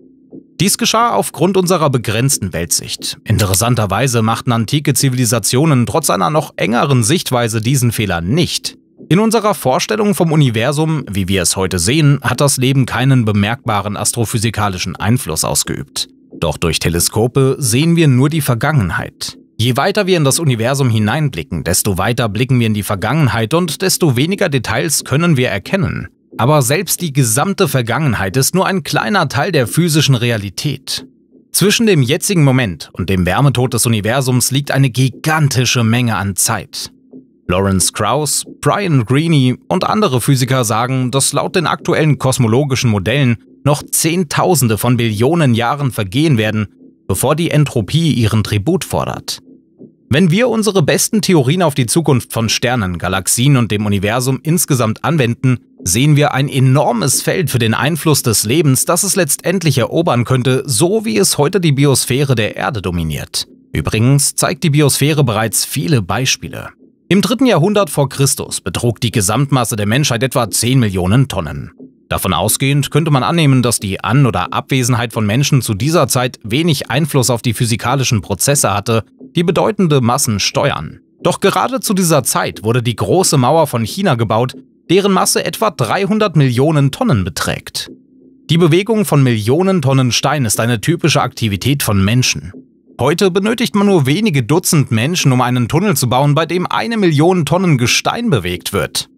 Dies geschah aufgrund unserer begrenzten Weltsicht. Interessanterweise machten antike Zivilisationen trotz einer noch engeren Sichtweise diesen Fehler nicht. In unserer Vorstellung vom Universum, wie wir es heute sehen, hat das Leben keinen bemerkbaren astrophysikalischen Einfluss ausgeübt. Doch durch Teleskope sehen wir nur die Vergangenheit. Je weiter wir in das Universum hineinblicken, desto weiter blicken wir in die Vergangenheit und desto weniger Details können wir erkennen. Aber selbst die gesamte Vergangenheit ist nur ein kleiner Teil der physischen Realität. Zwischen dem jetzigen Moment und dem Wärmetod des Universums liegt eine gigantische Menge an Zeit. Lawrence Krauss, Brian Greene und andere Physiker sagen, dass laut den aktuellen kosmologischen Modellen noch Zehntausende von Billionen Jahren vergehen werden, bevor die Entropie ihren Tribut fordert. Wenn wir unsere besten Theorien auf die Zukunft von Sternen, Galaxien und dem Universum insgesamt anwenden, sehen wir ein enormes Feld für den Einfluss des Lebens, das es letztendlich erobern könnte, so wie es heute die Biosphäre der Erde dominiert. Übrigens zeigt die Biosphäre bereits viele Beispiele. Im dritten Jahrhundert vor Christus betrug die Gesamtmasse der Menschheit etwa 10 Millionen Tonnen. Davon ausgehend könnte man annehmen, dass die An- oder Abwesenheit von Menschen zu dieser Zeit wenig Einfluss auf die physikalischen Prozesse hatte, die bedeutende Massen steuern. Doch gerade zu dieser Zeit wurde die große Mauer von China gebaut, deren Masse etwa 300 Millionen Tonnen beträgt. Die Bewegung von Millionen Tonnen Stein ist eine typische Aktivität von Menschen. Heute benötigt man nur wenige Dutzend Menschen, um einen Tunnel zu bauen, bei dem eine Million Tonnen Gestein bewegt wird.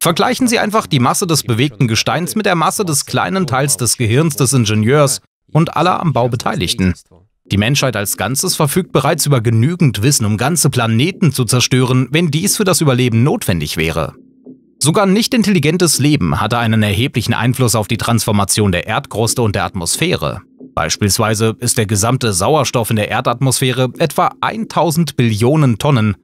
Vergleichen Sie einfach die Masse des bewegten Gesteins mit der Masse des kleinen Teils des Gehirns des Ingenieurs und aller am Bau Beteiligten. Die Menschheit als Ganzes verfügt bereits über genügend Wissen, um ganze Planeten zu zerstören, wenn dies für das Überleben notwendig wäre. Sogar nicht intelligentes Leben hatte einen erheblichen Einfluss auf die Transformation der Erdkruste und der Atmosphäre. Beispielsweise ist der gesamte Sauerstoff in der Erdatmosphäre etwa 1000 Billionen Tonnen.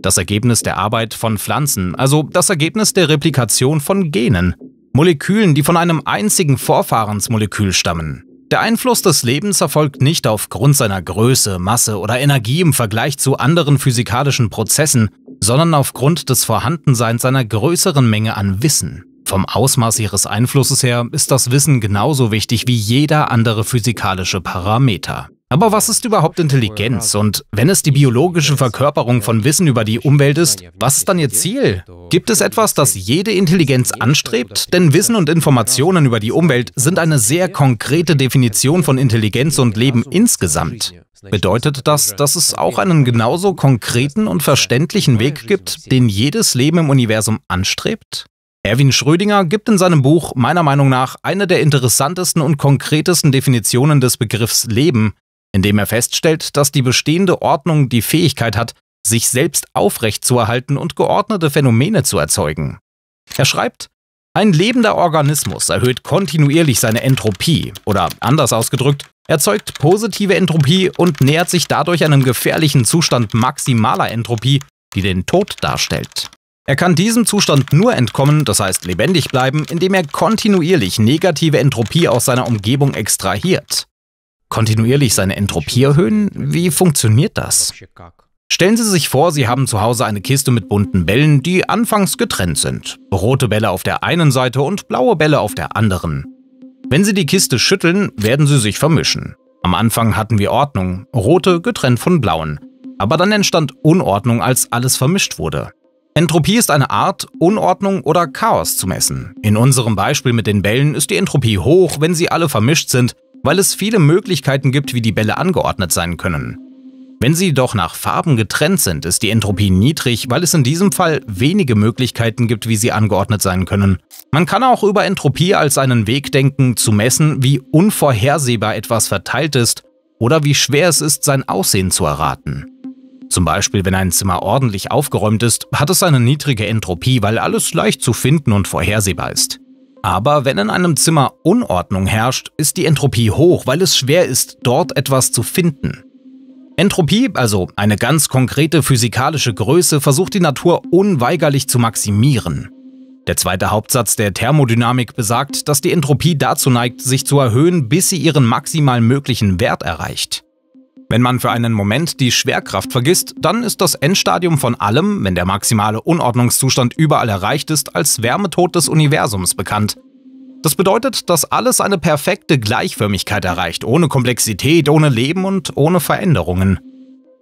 Das Ergebnis der Arbeit von Pflanzen, also das Ergebnis der Replikation von Genen. Molekülen, die von einem einzigen Vorfahrensmolekül stammen. Der Einfluss des Lebens erfolgt nicht aufgrund seiner Größe, Masse oder Energie im Vergleich zu anderen physikalischen Prozessen, sondern aufgrund des Vorhandenseins einer größeren Menge an Wissen. Vom Ausmaß ihres Einflusses her ist das Wissen genauso wichtig wie jeder andere physikalische Parameter. Aber was ist überhaupt Intelligenz? Und wenn es die biologische Verkörperung von Wissen über die Umwelt ist, was ist dann ihr Ziel? Gibt es etwas, das jede Intelligenz anstrebt? Denn Wissen und Informationen über die Umwelt sind eine sehr konkrete Definition von Intelligenz und Leben insgesamt. Bedeutet das, dass es auch einen genauso konkreten und verständlichen Weg gibt, den jedes Leben im Universum anstrebt? Erwin Schrödinger gibt in seinem Buch meiner Meinung nach eine der interessantesten und konkretesten Definitionen des Begriffs Leben, indem er feststellt, dass die bestehende Ordnung die Fähigkeit hat, sich selbst aufrechtzuerhalten und geordnete Phänomene zu erzeugen. Er schreibt, ein lebender Organismus erhöht kontinuierlich seine Entropie oder anders ausgedrückt, erzeugt positive Entropie und nähert sich dadurch einem gefährlichen Zustand maximaler Entropie, die den Tod darstellt. Er kann diesem Zustand nur entkommen, das heißt lebendig bleiben, indem er kontinuierlich negative Entropie aus seiner Umgebung extrahiert. Kontinuierlich seine Entropie erhöhen? Wie funktioniert das? Stellen Sie sich vor, Sie haben zu Hause eine Kiste mit bunten Bällen, die anfangs getrennt sind. Rote Bälle auf der einen Seite und blaue Bälle auf der anderen. Wenn Sie die Kiste schütteln, werden sie sich vermischen. Am Anfang hatten wir Ordnung, rote getrennt von blauen. Aber dann entstand Unordnung, als alles vermischt wurde. Entropie ist eine Art, Unordnung oder Chaos zu messen. In unserem Beispiel mit den Bällen ist die Entropie hoch, wenn sie alle vermischt sind, weil es viele Möglichkeiten gibt, wie die Bälle angeordnet sein können. Wenn sie jedoch nach Farben getrennt sind, ist die Entropie niedrig, weil es in diesem Fall wenige Möglichkeiten gibt, wie sie angeordnet sein können. Man kann auch über Entropie als einen Weg denken, zu messen, wie unvorhersehbar etwas verteilt ist oder wie schwer es ist, sein Aussehen zu erraten. Zum Beispiel, wenn ein Zimmer ordentlich aufgeräumt ist, hat es eine niedrige Entropie, weil alles leicht zu finden und vorhersehbar ist. Aber wenn in einem Zimmer Unordnung herrscht, ist die Entropie hoch, weil es schwer ist, dort etwas zu finden. Entropie, also eine ganz konkrete physikalische Größe, versucht die Natur unweigerlich zu maximieren. Der zweite Hauptsatz der Thermodynamik besagt, dass die Entropie dazu neigt, sich zu erhöhen, bis sie ihren maximal möglichen Wert erreicht. Wenn man für einen Moment die Schwerkraft vergisst, dann ist das Endstadium von allem, wenn der maximale Unordnungszustand überall erreicht ist, als Wärmetod des Universums bekannt. Das bedeutet, dass alles eine perfekte Gleichförmigkeit erreicht, ohne Komplexität, ohne Leben und ohne Veränderungen.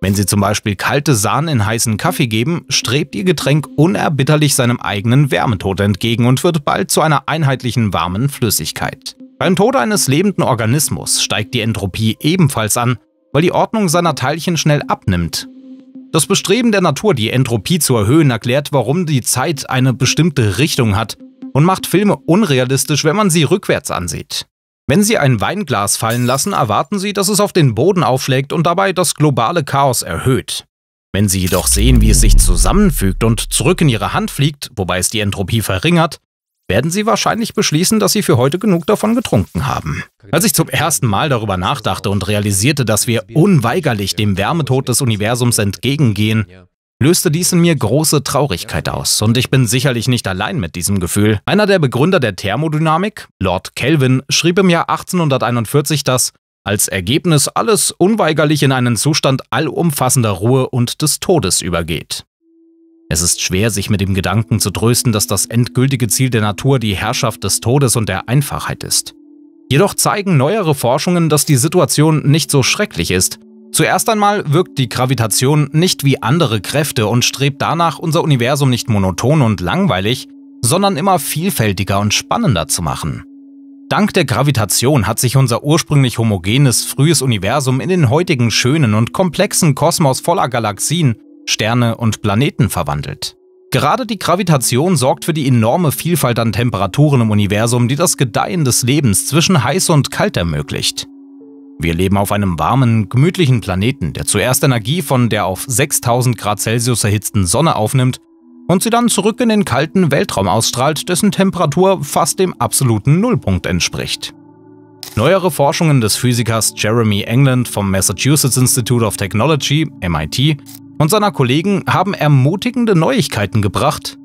Wenn Sie zum Beispiel kalte Sahne in heißen Kaffee geben, strebt Ihr Getränk unerbitterlich seinem eigenen Wärmetod entgegen und wird bald zu einer einheitlichen warmen Flüssigkeit. Beim Tod eines lebenden Organismus steigt die Entropie ebenfalls an, weil die Ordnung seiner Teilchen schnell abnimmt. Das Bestreben der Natur, die Entropie zu erhöhen, erklärt, warum die Zeit eine bestimmte Richtung hat und macht Filme unrealistisch, wenn man sie rückwärts ansieht. Wenn Sie ein Weinglas fallen lassen, erwarten Sie, dass es auf den Boden aufschlägt und dabei das globale Chaos erhöht. Wenn Sie jedoch sehen, wie es sich zusammenfügt und zurück in Ihre Hand fliegt, wobei es die Entropie verringert, werden Sie wahrscheinlich beschließen, dass Sie für heute genug davon getrunken haben. Als ich zum ersten Mal darüber nachdachte und realisierte, dass wir unweigerlich dem Wärmetod des Universums entgegengehen, löste dies in mir große Traurigkeit aus. Und ich bin sicherlich nicht allein mit diesem Gefühl. Einer der Begründer der Thermodynamik, Lord Kelvin, schrieb im Jahr 1841, dass als Ergebnis alles unweigerlich in einen Zustand allumfassender Ruhe und des Todes übergeht. Es ist schwer, sich mit dem Gedanken zu trösten, dass das endgültige Ziel der Natur die Herrschaft des Todes und der Einfachheit ist. Jedoch zeigen neuere Forschungen, dass die Situation nicht so schrecklich ist. Zuerst einmal wirkt die Gravitation nicht wie andere Kräfte und strebt danach, unser Universum nicht monoton und langweilig, sondern immer vielfältiger und spannender zu machen. Dank der Gravitation hat sich unser ursprünglich homogenes, frühes Universum in den heutigen schönen und komplexen Kosmos voller Galaxien Sterne und Planeten verwandelt. Gerade die Gravitation sorgt für die enorme Vielfalt an Temperaturen im Universum, die das Gedeihen des Lebens zwischen heiß und kalt ermöglicht. Wir leben auf einem warmen, gemütlichen Planeten, der zuerst Energie von der auf 6000 Grad Celsius erhitzten Sonne aufnimmt und sie dann zurück in den kalten Weltraum ausstrahlt, dessen Temperatur fast dem absoluten Nullpunkt entspricht. Neuere Forschungen des Physikers Jeremy England vom Massachusetts Institute of Technology, MIT, und seiner Kollegen haben ermutigende Neuigkeiten gebracht.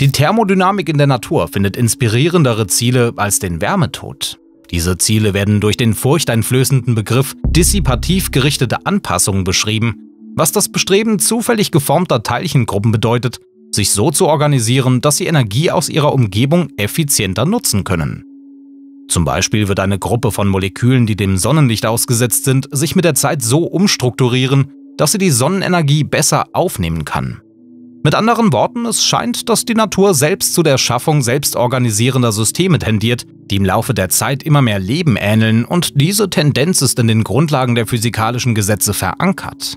Die Thermodynamik in der Natur findet inspirierendere Ziele als den Wärmetod. Diese Ziele werden durch den furchteinflößenden Begriff dissipativ gerichtete Anpassung beschrieben, was das Bestreben zufällig geformter Teilchengruppen bedeutet, sich so zu organisieren, dass sie Energie aus ihrer Umgebung effizienter nutzen können. Zum Beispiel wird eine Gruppe von Molekülen, die dem Sonnenlicht ausgesetzt sind, sich mit der Zeit so umstrukturieren, dass sie die Sonnenenergie besser aufnehmen kann. Mit anderen Worten, es scheint, dass die Natur selbst zu der Schaffung selbstorganisierender Systeme tendiert, die im Laufe der Zeit immer mehr Leben ähneln und diese Tendenz ist in den Grundlagen der physikalischen Gesetze verankert.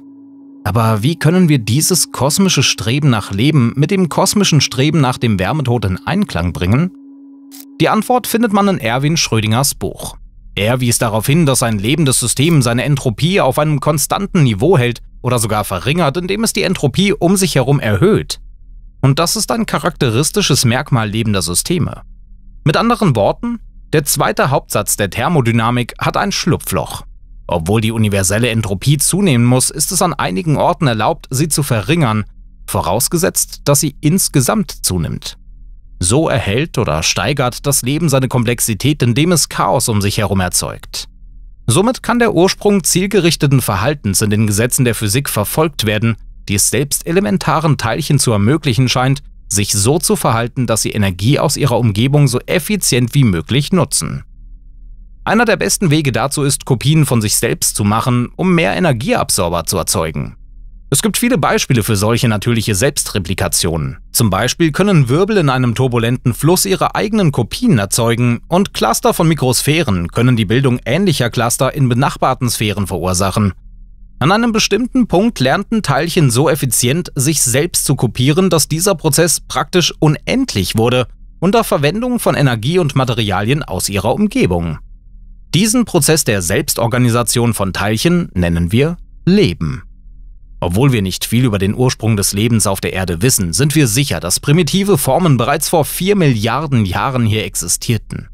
Aber wie können wir dieses kosmische Streben nach Leben mit dem kosmischen Streben nach dem Wärmetod in Einklang bringen? Die Antwort findet man in Erwin Schrödingers Buch. Er wies darauf hin, dass ein lebendes System seine Entropie auf einem konstanten Niveau hält oder sogar verringert, indem es die Entropie um sich herum erhöht. Und das ist ein charakteristisches Merkmal lebender Systeme. Mit anderen Worten, der zweite Hauptsatz der Thermodynamik hat ein Schlupfloch. Obwohl die universelle Entropie zunehmen muss, ist es an einigen Orten erlaubt, sie zu verringern, vorausgesetzt, dass sie insgesamt zunimmt. So erhält oder steigert das Leben seine Komplexität, indem es Chaos um sich herum erzeugt. Somit kann der Ursprung zielgerichteten Verhaltens in den Gesetzen der Physik verfolgt werden, die es selbst elementaren Teilchen zu ermöglichen scheint, sich so zu verhalten, dass sie Energie aus ihrer Umgebung so effizient wie möglich nutzen. Einer der besten Wege dazu ist, Kopien von sich selbst zu machen, um mehr Energieabsorber zu erzeugen. Es gibt viele Beispiele für solche natürliche Selbstreplikationen. Zum Beispiel können Wirbel in einem turbulenten Fluss ihre eigenen Kopien erzeugen und Cluster von Mikrosphären können die Bildung ähnlicher Cluster in benachbarten Sphären verursachen. An einem bestimmten Punkt lernten Teilchen so effizient, sich selbst zu kopieren, dass dieser Prozess praktisch unendlich wurde, unter Verwendung von Energie und Materialien aus ihrer Umgebung. Diesen Prozess der Selbstorganisation von Teilchen nennen wir Leben. Obwohl wir nicht viel über den Ursprung des Lebens auf der Erde wissen, sind wir sicher, dass primitive Formen bereits vor 4 Milliarden Jahren hier existierten.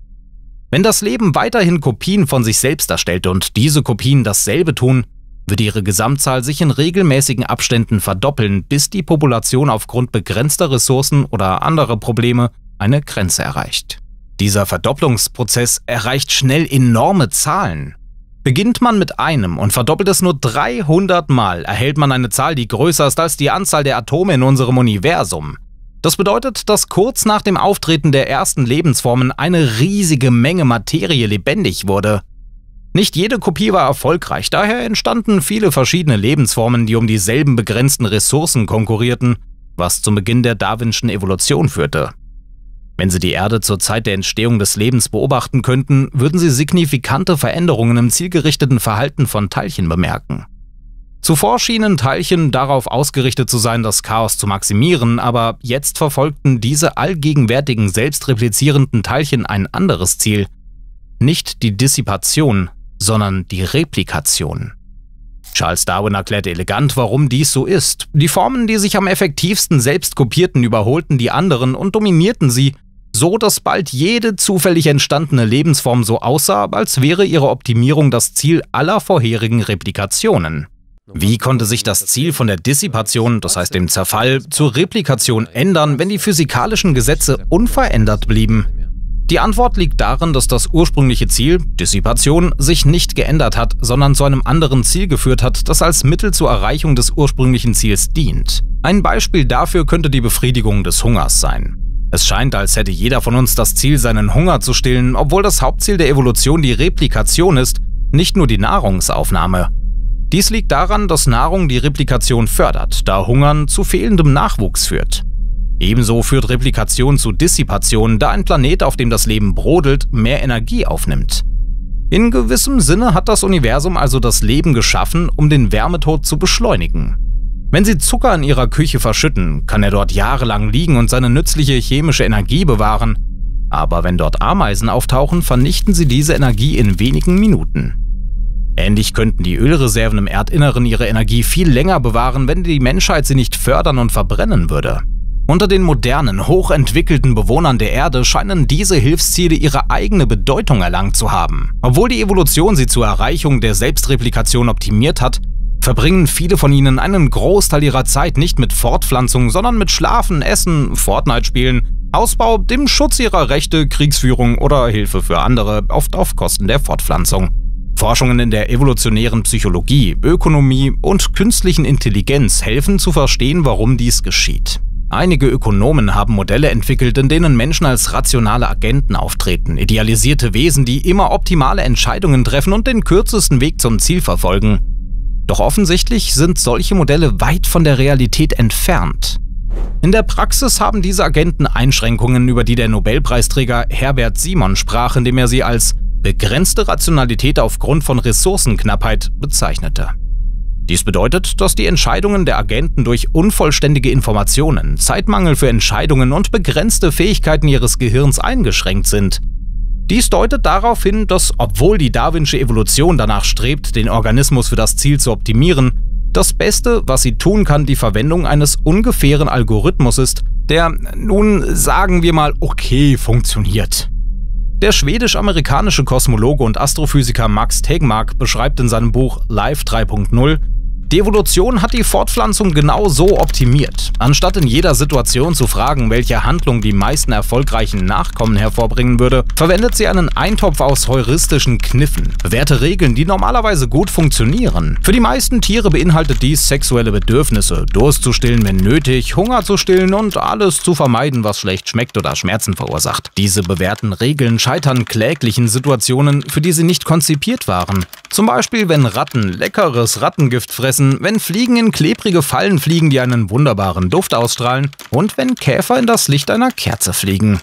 Wenn das Leben weiterhin Kopien von sich selbst erstellt und diese Kopien dasselbe tun, wird ihre Gesamtzahl sich in regelmäßigen Abständen verdoppeln, bis die Population aufgrund begrenzter Ressourcen oder anderer Probleme eine Grenze erreicht. Dieser Verdopplungsprozess erreicht schnell enorme Zahlen. Beginnt man mit einem und verdoppelt es nur 300 Mal, erhält man eine Zahl, die größer ist als die Anzahl der Atome in unserem Universum. Das bedeutet, dass kurz nach dem Auftreten der ersten Lebensformen eine riesige Menge Materie lebendig wurde. Nicht jede Kopie war erfolgreich, daher entstanden viele verschiedene Lebensformen, die um dieselben begrenzten Ressourcen konkurrierten, was zum Beginn der Darwinschen Evolution führte. Wenn Sie die Erde zur Zeit der Entstehung des Lebens beobachten könnten, würden Sie signifikante Veränderungen im zielgerichteten Verhalten von Teilchen bemerken. Zuvor schienen Teilchen darauf ausgerichtet zu sein, das Chaos zu maximieren, aber jetzt verfolgten diese allgegenwärtigen selbstreplizierenden Teilchen ein anderes Ziel. Nicht die Dissipation, sondern die Replikation. Charles Darwin erklärte elegant, warum dies so ist. Die Formen, die sich am effektivsten selbst kopierten, überholten die anderen und dominierten sie, so dass bald jede zufällig entstandene Lebensform so aussah, als wäre ihre Optimierung das Ziel aller vorherigen Replikationen. Wie konnte sich das Ziel von der Dissipation, das heißt dem Zerfall, zur Replikation ändern, wenn die physikalischen Gesetze unverändert blieben? Die Antwort liegt darin, dass das ursprüngliche Ziel, Dissipation, sich nicht geändert hat, sondern zu einem anderen Ziel geführt hat, das als Mittel zur Erreichung des ursprünglichen Ziels dient. Ein Beispiel dafür könnte die Befriedigung des Hungers sein. Es scheint, als hätte jeder von uns das Ziel, seinen Hunger zu stillen, obwohl das Hauptziel der Evolution die Replikation ist, nicht nur die Nahrungsaufnahme. Dies liegt daran, dass Nahrung die Replikation fördert, da Hungern zu fehlendem Nachwuchs führt. Ebenso führt Replikation zu Dissipation, da ein Planet, auf dem das Leben brodelt, mehr Energie aufnimmt. In gewissem Sinne hat das Universum also das Leben geschaffen, um den Wärmetod zu beschleunigen. Wenn Sie Zucker in Ihrer Küche verschütten, kann er dort jahrelang liegen und seine nützliche chemische Energie bewahren. Aber wenn dort Ameisen auftauchen, vernichten sie diese Energie in wenigen Minuten. Ähnlich könnten die Ölreserven im Erdinneren ihre Energie viel länger bewahren, wenn die Menschheit sie nicht fördern und verbrennen würde. Unter den modernen, hochentwickelten Bewohnern der Erde scheinen diese Hilfsziele ihre eigene Bedeutung erlangt zu haben. Obwohl die Evolution sie zur Erreichung der Selbstreplikation optimiert hat, verbringen viele von ihnen einen Großteil ihrer Zeit nicht mit Fortpflanzung, sondern mit Schlafen, Essen, Fortnite-Spielen, Ausbau, dem Schutz ihrer Rechte, Kriegsführung oder Hilfe für andere, oft auf Kosten der Fortpflanzung. Forschungen in der evolutionären Psychologie, Ökonomie und künstlichen Intelligenz helfen zu verstehen, warum dies geschieht. Einige Ökonomen haben Modelle entwickelt, in denen Menschen als rationale Agenten auftreten, idealisierte Wesen, die immer optimale Entscheidungen treffen und den kürzesten Weg zum Ziel verfolgen. Doch offensichtlich sind solche Modelle weit von der Realität entfernt. In der Praxis haben diese Agenten Einschränkungen, über die der Nobelpreisträger Herbert Simon sprach, indem er sie als begrenzte Rationalität aufgrund von Ressourcenknappheit bezeichnete. Dies bedeutet, dass die Entscheidungen der Agenten durch unvollständige Informationen, Zeitmangel für Entscheidungen und begrenzte Fähigkeiten ihres Gehirns eingeschränkt sind, dies deutet darauf hin, dass obwohl die darwinsche Evolution danach strebt, den Organismus für das Ziel zu optimieren, das Beste, was sie tun kann, die Verwendung eines ungefähren Algorithmus ist, der, nun sagen wir mal, okay funktioniert. Der schwedisch-amerikanische Kosmologe und Astrophysiker Max Tegmark beschreibt in seinem Buch Life 3.0, die Evolution hat die Fortpflanzung genau so optimiert. Anstatt in jeder Situation zu fragen, welche Handlung die meisten erfolgreichen Nachkommen hervorbringen würde, verwendet sie einen Eintopf aus heuristischen Kniffen, bewährte Regeln, die normalerweise gut funktionieren. Für die meisten Tiere beinhaltet dies sexuelle Bedürfnisse, Durst zu stillen, wenn nötig, Hunger zu stillen und alles zu vermeiden, was schlecht schmeckt oder Schmerzen verursacht. Diese bewährten Regeln scheitern kläglichen Situationen, für die sie nicht konzipiert waren. Zum Beispiel, wenn Ratten leckeres Rattengift fressen lassen, wenn Fliegen in klebrige Fallen fliegen, die einen wunderbaren Duft ausstrahlen und wenn Käfer in das Licht einer Kerze fliegen.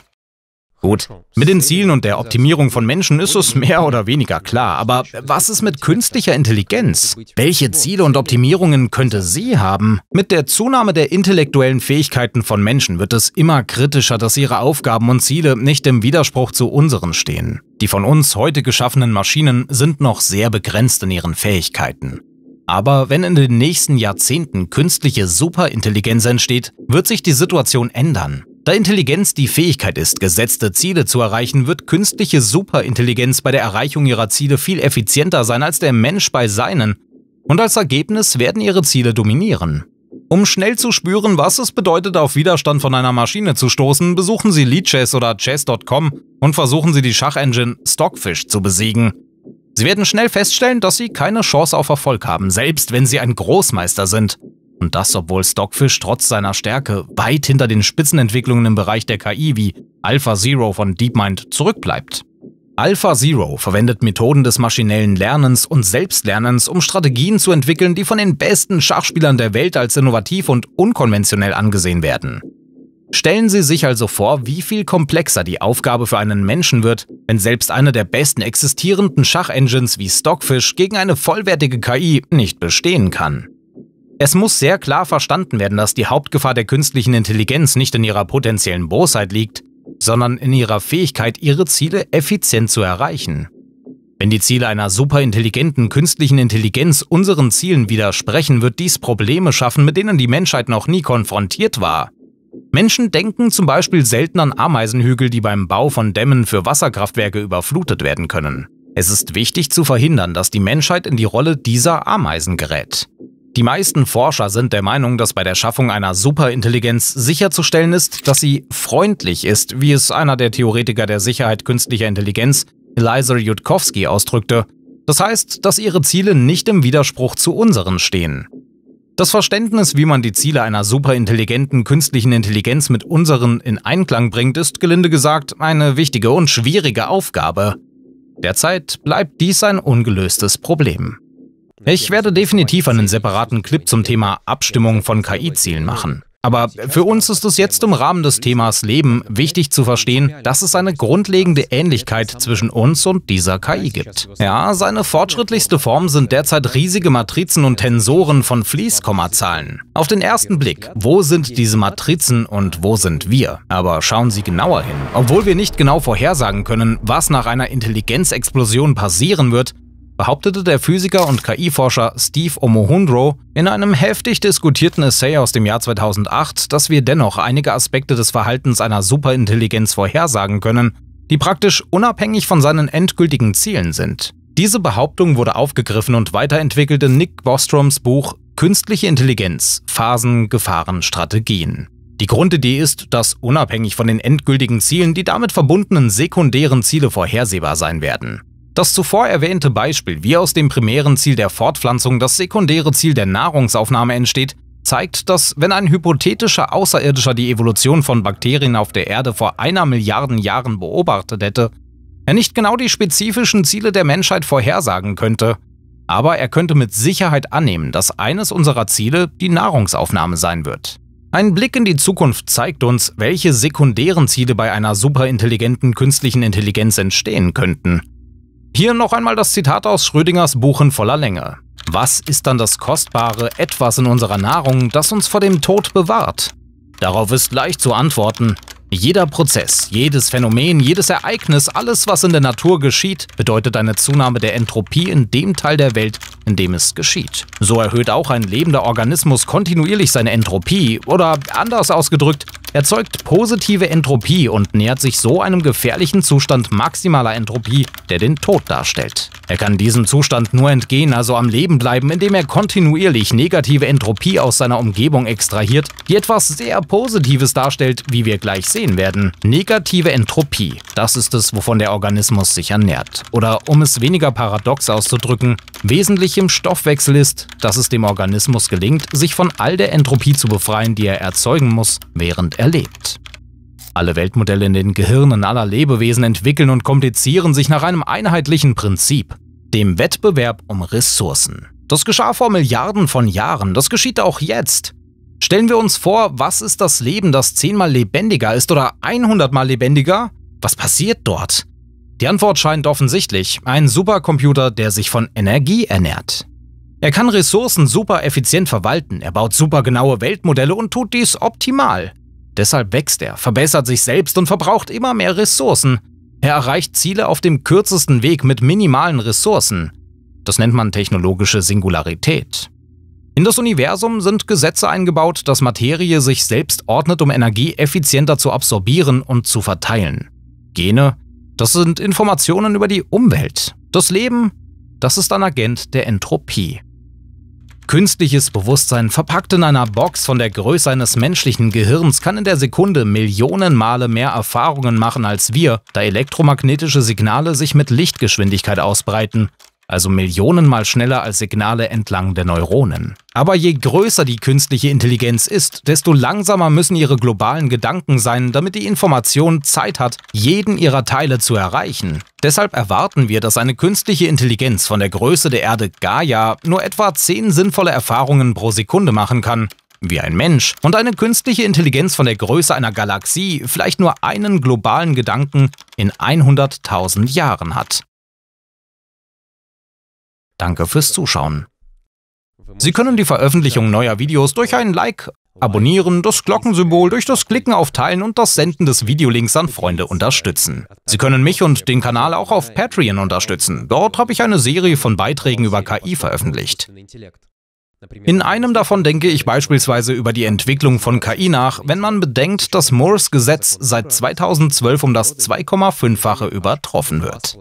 Gut, mit den Zielen und der Optimierung von Menschen ist es mehr oder weniger klar, aber was ist mit künstlicher Intelligenz? Welche Ziele und Optimierungen könnte sie haben? Mit der Zunahme der intellektuellen Fähigkeiten von Menschen wird es immer kritischer, dass ihre Aufgaben und Ziele nicht im Widerspruch zu unseren stehen. Die von uns heute geschaffenen Maschinen sind noch sehr begrenzt in ihren Fähigkeiten. Aber wenn in den nächsten Jahrzehnten künstliche Superintelligenz entsteht, wird sich die Situation ändern. Da Intelligenz die Fähigkeit ist, gesetzte Ziele zu erreichen, wird künstliche Superintelligenz bei der Erreichung ihrer Ziele viel effizienter sein als der Mensch bei seinen und als Ergebnis werden ihre Ziele dominieren. Um schnell zu spüren, was es bedeutet, auf Widerstand von einer Maschine zu stoßen, besuchen Sie Chess oder Chess.com und versuchen Sie die Schachengine Stockfish zu besiegen. Sie werden schnell feststellen, dass sie keine Chance auf Erfolg haben, selbst wenn sie ein Großmeister sind. Und das, obwohl Stockfish trotz seiner Stärke weit hinter den Spitzenentwicklungen im Bereich der KI wie Alpha Zero von DeepMind zurückbleibt. Alpha Zero verwendet Methoden des maschinellen Lernens und Selbstlernens, um Strategien zu entwickeln, die von den besten Schachspielern der Welt als innovativ und unkonventionell angesehen werden. Stellen Sie sich also vor, wie viel komplexer die Aufgabe für einen Menschen wird, wenn selbst eine der besten existierenden Schachengines wie Stockfish gegen eine vollwertige KI nicht bestehen kann. Es muss sehr klar verstanden werden, dass die Hauptgefahr der künstlichen Intelligenz nicht in ihrer potenziellen Bosheit liegt, sondern in ihrer Fähigkeit, ihre Ziele effizient zu erreichen. Wenn die Ziele einer superintelligenten künstlichen Intelligenz unseren Zielen widersprechen, wird dies Probleme schaffen, mit denen die Menschheit noch nie konfrontiert war. Menschen denken zum Beispiel selten an Ameisenhügel, die beim Bau von Dämmen für Wasserkraftwerke überflutet werden können. Es ist wichtig zu verhindern, dass die Menschheit in die Rolle dieser Ameisen gerät. Die meisten Forscher sind der Meinung, dass bei der Schaffung einer Superintelligenz sicherzustellen ist, dass sie freundlich ist, wie es einer der Theoretiker der Sicherheit künstlicher Intelligenz, Eliza Jutkowski, ausdrückte. Das heißt, dass ihre Ziele nicht im Widerspruch zu unseren stehen. Das Verständnis, wie man die Ziele einer superintelligenten künstlichen Intelligenz mit unseren in Einklang bringt, ist gelinde gesagt eine wichtige und schwierige Aufgabe. Derzeit bleibt dies ein ungelöstes Problem. Ich werde definitiv einen separaten Clip zum Thema Abstimmung von KI-Zielen machen. Aber für uns ist es jetzt im Rahmen des Themas Leben wichtig zu verstehen, dass es eine grundlegende Ähnlichkeit zwischen uns und dieser KI gibt. Ja, seine fortschrittlichste Form sind derzeit riesige Matrizen und Tensoren von Fließkommazahlen. Auf den ersten Blick, wo sind diese Matrizen und wo sind wir? Aber schauen Sie genauer hin. Obwohl wir nicht genau vorhersagen können, was nach einer Intelligenzexplosion passieren wird, behauptete der Physiker und KI-Forscher Steve Omohundro in einem heftig diskutierten Essay aus dem Jahr 2008, dass wir dennoch einige Aspekte des Verhaltens einer Superintelligenz vorhersagen können, die praktisch unabhängig von seinen endgültigen Zielen sind. Diese Behauptung wurde aufgegriffen und weiterentwickelt in Nick Bostroms Buch Künstliche Intelligenz – Phasen, Gefahren, Strategien. Die Grundidee ist, dass unabhängig von den endgültigen Zielen die damit verbundenen sekundären Ziele vorhersehbar sein werden. Das zuvor erwähnte Beispiel, wie aus dem primären Ziel der Fortpflanzung das sekundäre Ziel der Nahrungsaufnahme entsteht, zeigt, dass wenn ein hypothetischer Außerirdischer die Evolution von Bakterien auf der Erde vor einer Milliarden Jahren beobachtet hätte, er nicht genau die spezifischen Ziele der Menschheit vorhersagen könnte, aber er könnte mit Sicherheit annehmen, dass eines unserer Ziele die Nahrungsaufnahme sein wird. Ein Blick in die Zukunft zeigt uns, welche sekundären Ziele bei einer superintelligenten künstlichen Intelligenz entstehen könnten. Hier noch einmal das Zitat aus Schrödingers Buch in voller Länge. Was ist dann das kostbare Etwas in unserer Nahrung, das uns vor dem Tod bewahrt? Darauf ist leicht zu antworten. Jeder Prozess, jedes Phänomen, jedes Ereignis, alles, was in der Natur geschieht, bedeutet eine Zunahme der Entropie in dem Teil der Welt, in dem es geschieht. So erhöht auch ein lebender Organismus kontinuierlich seine Entropie oder anders ausgedrückt, erzeugt positive Entropie und nähert sich so einem gefährlichen Zustand maximaler Entropie, der den Tod darstellt. Er kann diesem Zustand nur entgehen, also am Leben bleiben, indem er kontinuierlich negative Entropie aus seiner Umgebung extrahiert, die etwas sehr Positives darstellt, wie wir gleich sehen werden. Negative Entropie, das ist es, wovon der Organismus sich ernährt. Oder um es weniger paradox auszudrücken, wesentlich im Stoffwechsel ist, dass es dem Organismus gelingt, sich von all der Entropie zu befreien, die er erzeugen muss, während er erlebt. Alle Weltmodelle in den Gehirnen aller Lebewesen entwickeln und komplizieren sich nach einem einheitlichen Prinzip, dem Wettbewerb um Ressourcen. Das geschah vor Milliarden von Jahren, das geschieht auch jetzt. Stellen wir uns vor, was ist das Leben, das zehnmal lebendiger ist oder 100 mal lebendiger? Was passiert dort? Die Antwort scheint offensichtlich, ein Supercomputer, der sich von Energie ernährt. Er kann Ressourcen super effizient verwalten, er baut supergenaue Weltmodelle und tut dies optimal. Deshalb wächst er, verbessert sich selbst und verbraucht immer mehr Ressourcen. Er erreicht Ziele auf dem kürzesten Weg mit minimalen Ressourcen. Das nennt man technologische Singularität. In das Universum sind Gesetze eingebaut, dass Materie sich selbst ordnet, um Energie effizienter zu absorbieren und zu verteilen. Gene, das sind Informationen über die Umwelt. Das Leben, das ist ein Agent der Entropie. Künstliches Bewusstsein verpackt in einer Box von der Größe eines menschlichen Gehirns kann in der Sekunde Millionen Male mehr Erfahrungen machen als wir, da elektromagnetische Signale sich mit Lichtgeschwindigkeit ausbreiten also millionenmal schneller als Signale entlang der Neuronen. Aber je größer die künstliche Intelligenz ist, desto langsamer müssen ihre globalen Gedanken sein, damit die Information Zeit hat, jeden ihrer Teile zu erreichen. Deshalb erwarten wir, dass eine künstliche Intelligenz von der Größe der Erde Gaia nur etwa 10 sinnvolle Erfahrungen pro Sekunde machen kann, wie ein Mensch, und eine künstliche Intelligenz von der Größe einer Galaxie vielleicht nur einen globalen Gedanken in 100.000 Jahren hat. Danke fürs Zuschauen. Sie können die Veröffentlichung neuer Videos durch ein Like, Abonnieren, das Glockensymbol, durch das Klicken auf Teilen und das Senden des Videolinks an Freunde unterstützen. Sie können mich und den Kanal auch auf Patreon unterstützen. Dort habe ich eine Serie von Beiträgen über KI veröffentlicht. In einem davon denke ich beispielsweise über die Entwicklung von KI nach, wenn man bedenkt, dass Moores Gesetz seit 2012 um das 2,5-fache übertroffen wird.